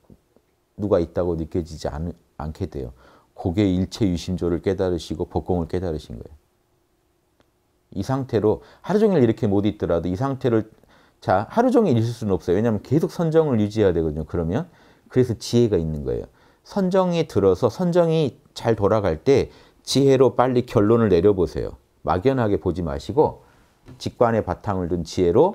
누가 있다고 느껴지지 않, 않게 돼요. 고게 일체 유심조를 깨달으시고 복공을 깨달으신 거예요. 이 상태로 하루 종일 이렇게 못 있더라도 이 상태를 자 하루 종일 있을 수는 없어요. 왜냐하면 계속 선정을 유지해야 되거든요. 그러면 그래서 지혜가 있는 거예요. 선정이 들어서 선정이 잘 돌아갈 때 지혜로 빨리 결론을 내려보세요. 막연하게 보지 마시고 직관의 바탕을 둔 지혜로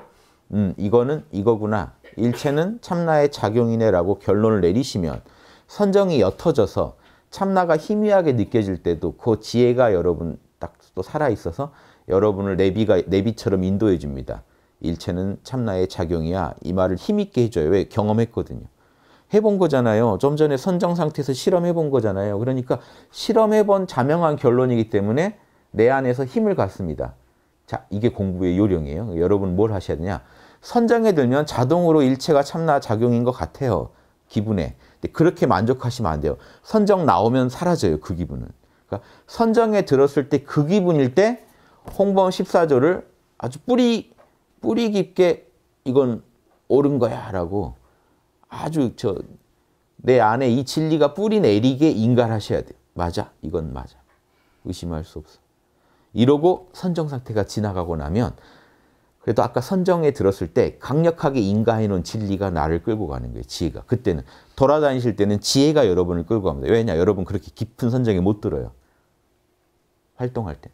음, 이거는 이거구나. 일체는 참나의 작용이네라고 결론을 내리시면 선정이 옅어져서 참나가 희미하게 느껴질 때도 그 지혜가 여러분 딱 또 살아있어서 여러분을 내비가, 내비처럼 인도해 줍니다. 일체는 참나의 작용이야. 이 말을 힘있게 해줘요. 왜? 경험했거든요. 해본 거잖아요. 좀 전에 선정 상태에서 실험해 본 거잖아요. 그러니까 실험해 본 자명한 결론이기 때문에 내 안에서 힘을 갖습니다. 자, 이게 공부의 요령이에요. 여러분 뭘 하셔야 되냐. 선정에 들면 자동으로 일체가 참나 작용인 것 같아요. 기분에. 근데 그렇게 만족하시면 안 돼요. 선정 나오면 사라져요. 그 기분은. 그러니까 선정에 들었을 때 그 기분일 때 홍범 14조를 아주 뿌리, 뿌리 깊게 이건 옳은 거야 라고 아주 저 내 안에 이 진리가 뿌리 내리게 인간하셔야 돼요. 맞아. 이건 맞아. 의심할 수 없어. 이러고 선정 상태가 지나가고 나면 그래도 아까 선정에 들었을 때 강력하게 인가해 놓은 진리가 나를 끌고 가는 거예요. 지혜가. 그때는 돌아다니실 때는 지혜가 여러분을 끌고 갑니다. 왜냐? 여러분 그렇게 깊은 선정에 못 들어요. 활동할 때.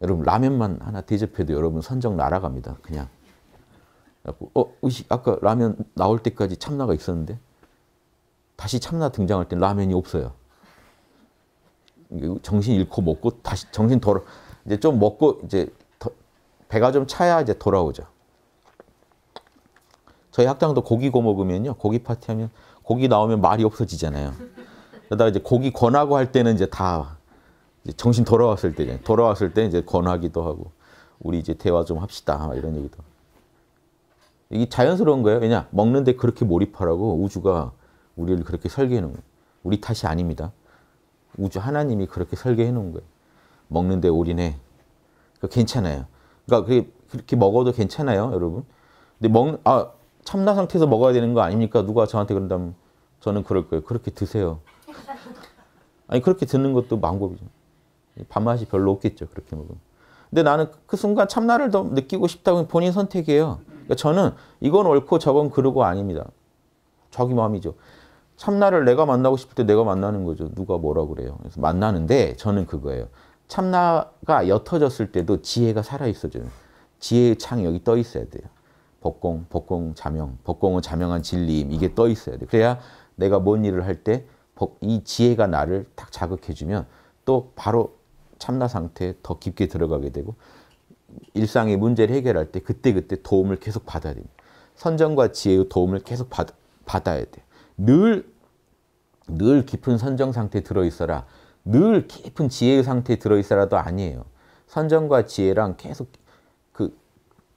여러분 라면만 하나 대접해도 여러분 선정 날아갑니다. 그냥 어, 의식, 아까 라면 나올 때까지 참나가 있었는데 다시 참나 등장할 때 라면이 없어요. 정신 잃고 먹고 다시 정신 돌아 이제 좀 먹고 이제 더, 배가 좀 차야 이제 돌아오죠. 저희 학당도 고기 고 먹으면요. 고기 파티하면 고기 나오면 말이 없어지잖아요. 그러다가 이제 고기 권하고 할 때는 이제 다 이제 정신 돌아왔을 때 돌아왔을 때 이제 권하기도 하고 우리 이제 대화 좀 합시다 이런 얘기도. 이게 자연스러운 거예요. 왜냐? 먹는데 그렇게 몰입하라고 우주가 우리를 그렇게 설계해 놓은 거예요. 우리 탓이 아닙니다. 우주 하나님이 그렇게 설계해 놓은 거예요. 먹는데 올인해. 그러니까 괜찮아요. 그러니까 그게 그렇게 먹어도 괜찮아요, 여러분. 근데 먹, 아, 참나 상태에서 먹어야 되는 거 아닙니까? 누가 저한테 그런다면 저는 그럴 거예요. 그렇게 드세요. 아니, 그렇게 드는 것도 방법이죠. 밥맛이 별로 없겠죠, 그렇게 먹으면. 근데 나는 그 순간 참나를 더 느끼고 싶다고 본인 선택이에요. 그러니까 저는 이건 옳고 저건 그르고 아닙니다. 자기 마음이죠. 참나를 내가 만나고 싶을 때 내가 만나는 거죠. 누가 뭐라 그래요. 그래서 만나는데 저는 그거예요. 참나가 옅어졌을 때도 지혜가 살아있어져요. 지혜의 창이 여기 떠 있어야 돼요. 법공, 법공 자명, 법공은 자명한 진리임 이게 떠 있어야 돼. 그래야 내가 뭔 일을 할 때 이 지혜가 나를 딱 자극해주면 또 바로 참나 상태에 더 깊게 들어가게 되고 일상의 문제를 해결할 때 그때그때 도움을 계속 받아야 됩니다. 선정과 지혜의 도움을 계속 받, 받아야 돼. 늘, 늘 깊은 선정 상태에 들어있어라. 늘 깊은 지혜의 상태에 들어있어라도 아니에요. 선정과 지혜랑 계속 그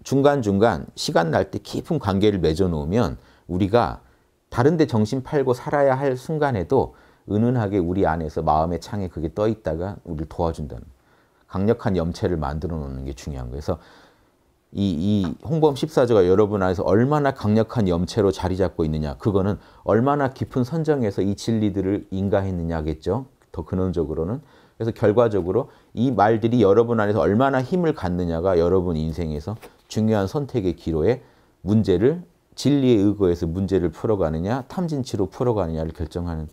중간중간 시간 날 때 깊은 관계를 맺어놓으면 우리가 다른데 정신 팔고 살아야 할 순간에도 은은하게 우리 안에서 마음의 창에 그게 떠 있다가 우리를 도와준다는 강력한 염체를 만들어 놓는 게 중요한 거예요. 그래서 이, 이 홍범 14조가 여러분 안에서 얼마나 강력한 염체로 자리 잡고 있느냐. 그거는 얼마나 깊은 선정에서 이 진리들을 인가했느냐겠죠. 더 근원적으로는. 그래서 결과적으로 이 말들이 여러분 안에서 얼마나 힘을 갖느냐가 여러분 인생에서 중요한 선택의 기로에 문제를 진리에 의거해서 문제를 풀어가느냐 탐진치로 풀어가느냐를 결정하는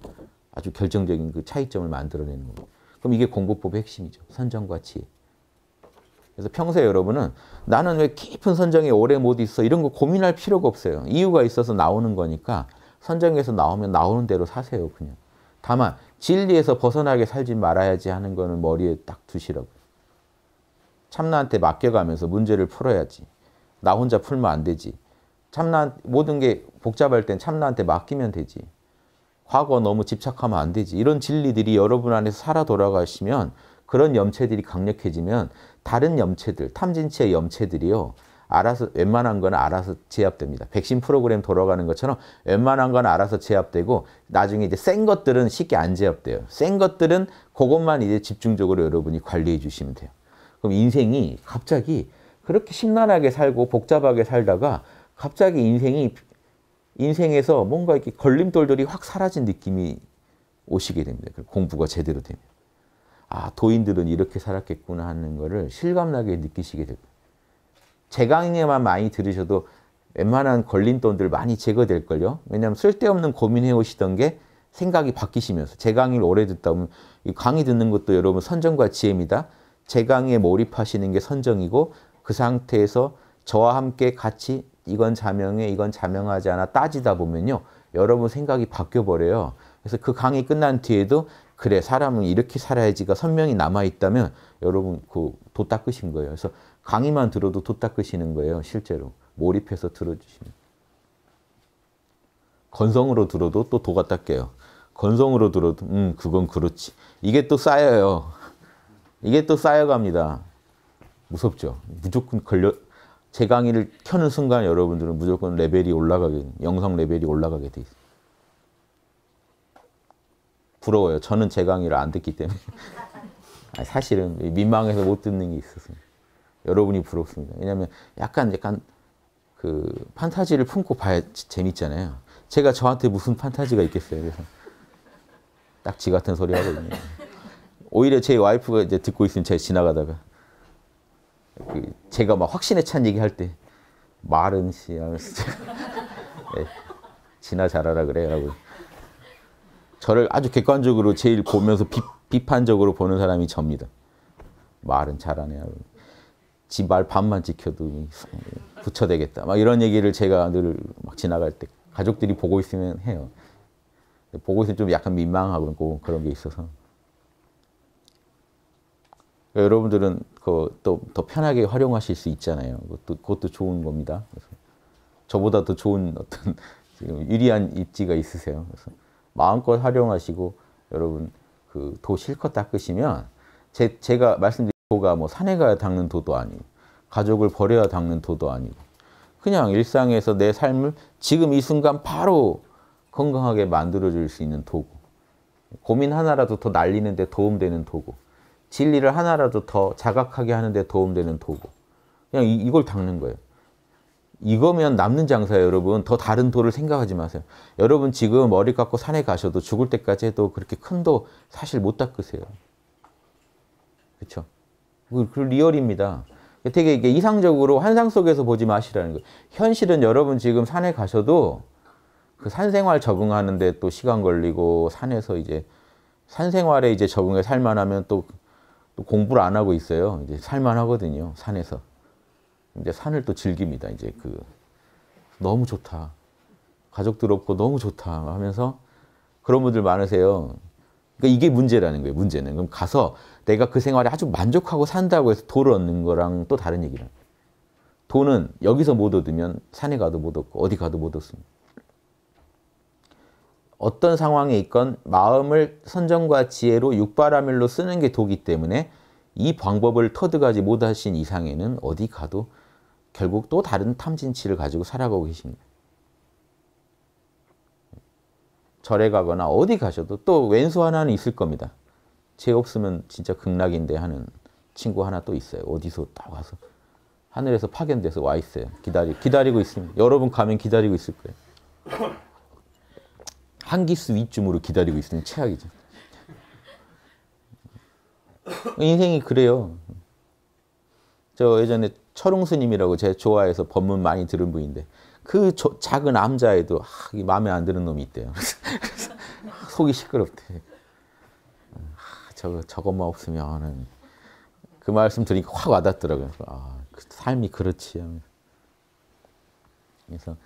아주 결정적인 그 차이점을 만들어내는 겁니다. 그럼 이게 공부법의 핵심이죠. 선정과 지 그래서 평소에 여러분은 나는 왜 깊은 선정에 오래 못 있어 이런 거 고민할 필요가 없어요. 이유가 있어서 나오는 거니까 선정에서 나오면 나오는 대로 사세요. 그냥. 다만 진리에서 벗어나게 살지 말아야지 하는 거는 머리에 딱 두시라고. 참나한테 맡겨가면서 문제를 풀어야지. 나 혼자 풀면 안 되지. 참나 모든 게 복잡할 땐 참나한테 맡기면 되지. 과거 너무 집착하면 안 되지. 이런 진리들이 여러분 안에서 살아 돌아가시면 그런 염체들이 강력해지면 다른 염체들, 탐진치의 염체들이요. 알아서 웬만한 건 알아서 제압됩니다. 백신 프로그램 돌아가는 것처럼 웬만한 건 알아서 제압되고 나중에 이제 센 것들은 쉽게 안 제압돼요. 센 것들은 그것만 이제 집중적으로 여러분이 관리해 주시면 돼요. 그럼 인생이 갑자기 그렇게 심란하게 살고 복잡하게 살다가 갑자기 인생이 인생에서 뭔가 이렇게 걸림돌들이 확 사라진 느낌이 오시게 됩니다. 그 공부가 제대로 되면. 아, 도인들은 이렇게 살았겠구나 하는 거를 실감나게 느끼시게 됩니제 강의만 많이 들으셔도 웬만한 걸림돌들 많이 제거될걸요? 왜냐면 쓸데없는 고민해오시던 게 생각이 바뀌시면서 제 강의를 오래 듣다 보면 이 강의 듣는 것도 여러분 선정과 지혜입니다. 제 강의에 몰입하시는 게 선정이고 그 상태에서 저와 함께 같이 이건 자명해, 이건 자명하지 않아 따지다 보면요. 여러분 생각이 바뀌어버려요. 그래서 그 강의 끝난 뒤에도 그래, 사람은 이렇게 살아야지가 선명히 남아있다면 여러분 그도 닦으신 거예요. 그래서 강의만 들어도 도 닦으시는 거예요, 실제로. 몰입해서 들어주시면. 건성으로 들어도 또 도가 닦여요. 건성으로 들어도 음, 그건 그렇지. 이게 또 쌓여요. 이게 또 쌓여갑니다. 무섭죠? 무조건 걸려, 제 강의를 켜는 순간 여러분들은 무조건 레벨이 올라가게, 영상 레벨이 올라가게 돼요 부러워요. 저는 제 강의를 안 듣기 때문에. 사실은 민망해서 못 듣는 게 있어서 여러분이 부럽습니다. 왜냐면 약간 약간 그 판타지를 품고 봐야 재밌잖아요. 제가 저한테 무슨 판타지가 있겠어요. 그래서 딱 지 같은 소리 하고 있요 오히려 제 와이프가 이제 듣고 있으면 제가 지나가다가 그 제가 막 확신에 찬 얘기할 때 말은 씨하면 아, 예, 지나 잘하라 그래라고 저를 아주 객관적으로 제일 보면서 비, 판적으로 보는 사람이 접니다. 말은 잘하네. 지말 반만 지켜도 부처되겠다. 막 이런 얘기를 제가 늘 막 지나갈 때 가족들이 보고 있으면 해요. 보고 있으면 좀 약간 민망하고 그런 게 있어서. 여러분들은 그또더 편하게 활용하실 수 있잖아요. 그것도, 그것도 좋은 겁니다. 그래서 저보다 더 좋은 어떤 지금 유리한 입지가 있으세요. 그래서 마음껏 활용하시고 여러분 그도 실컷 닦으시면 제, 제가 말씀드린 도가 뭐 산에 가야 닦는 도도 아니고 가족을 버려야 닦는 도도 아니고 그냥 일상에서 내 삶을 지금 이 순간 바로 건강하게 만들어 줄 수 있는 도구 고민 하나라도 더 날리는데 도움되는 도구 진리를 하나라도 더 자각하게 하는데 도움되는 도구. 그냥 이, 걸 닦는 거예요. 이거면 남는 장사예요, 여러분. 더 다른 도를 생각하지 마세요. 여러분 지금 머리 깎고 산에 가셔도 죽을 때까지 해도 그렇게 큰 도 사실 못 닦으세요. 그렇죠? 그 리얼입니다. 되게 이게 이상적으로 환상 속에서 보지 마시라는 거예요. 현실은 여러분 지금 산에 가셔도 그 산생활 적응하는데 또 시간 걸리고 산에서 이제 산생활에 이제 적응해 살만하면 또또 공부를 안 하고 있어요. 이제 살만 하거든요. 산에서. 이제 산을 또 즐깁니다. 이제 그 너무 좋다. 가족들 없고 너무 좋다 하면서 그런 분들 많으세요. 그러니까 이게 문제라는 거예요. 문제는. 그럼 가서 내가 그 생활에 아주 만족하고 산다고 해서 돈을 얻는 거랑 또 다른 얘기라. 돈은 여기서 못 얻으면 산에 가도 못 얻고 어디 가도 못 얻습니다. 어떤 상황에 있건 마음을 선정과 지혜로 육바라밀로 쓰는 게 도기 때문에 이 방법을 터득하지 못하신 이상에는 어디 가도 결국 또 다른 탐진치를 가지고 살아가고 계십니다. 절에 가거나 어디 가셔도 또 왼수 하나는 있을 겁니다. 죄 없으면 진짜 극락인데 하는 친구 하나 또 있어요. 어디서 딱 와서 하늘에서 파견돼서 와 있어요. 기다리, 기다리고 있습니다. 여러분 가면 기다리고 있을 거예요. 한 기수 위쯤으로 기다리고 있으면 최악이죠. 인생이 그래요. 저 예전에 철웅 스님이라고 제 좋아해서 법문 많이 들은 분인데 그 저, 작은 암자에도 아, 마음에 안 드는 놈이 있대요. 속이 시끄럽대. 아, 저 저것만 없으면그 말씀 드리니까 확 와닿더라고요. 아, 그 삶이 그렇지. 그래서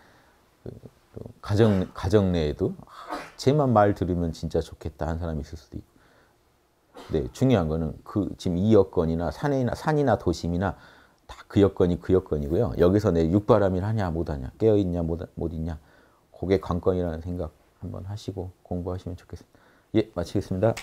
그, 가정 가정 내에도 쟤만 말 들으면 진짜 좋겠다 한 사람이 있을 수도 있고. 네, 중요한 거는 그 지금 이 여건이나 산이나 산이나 도심이나 다 그 여건이 그 여건이고요. 여기서 내 육바람일 하냐 못하냐 깨어 있냐 못, 못 있냐 그게 관건이라는 생각 한번 하시고 공부하시면 좋겠습니다. 예, 마치겠습니다.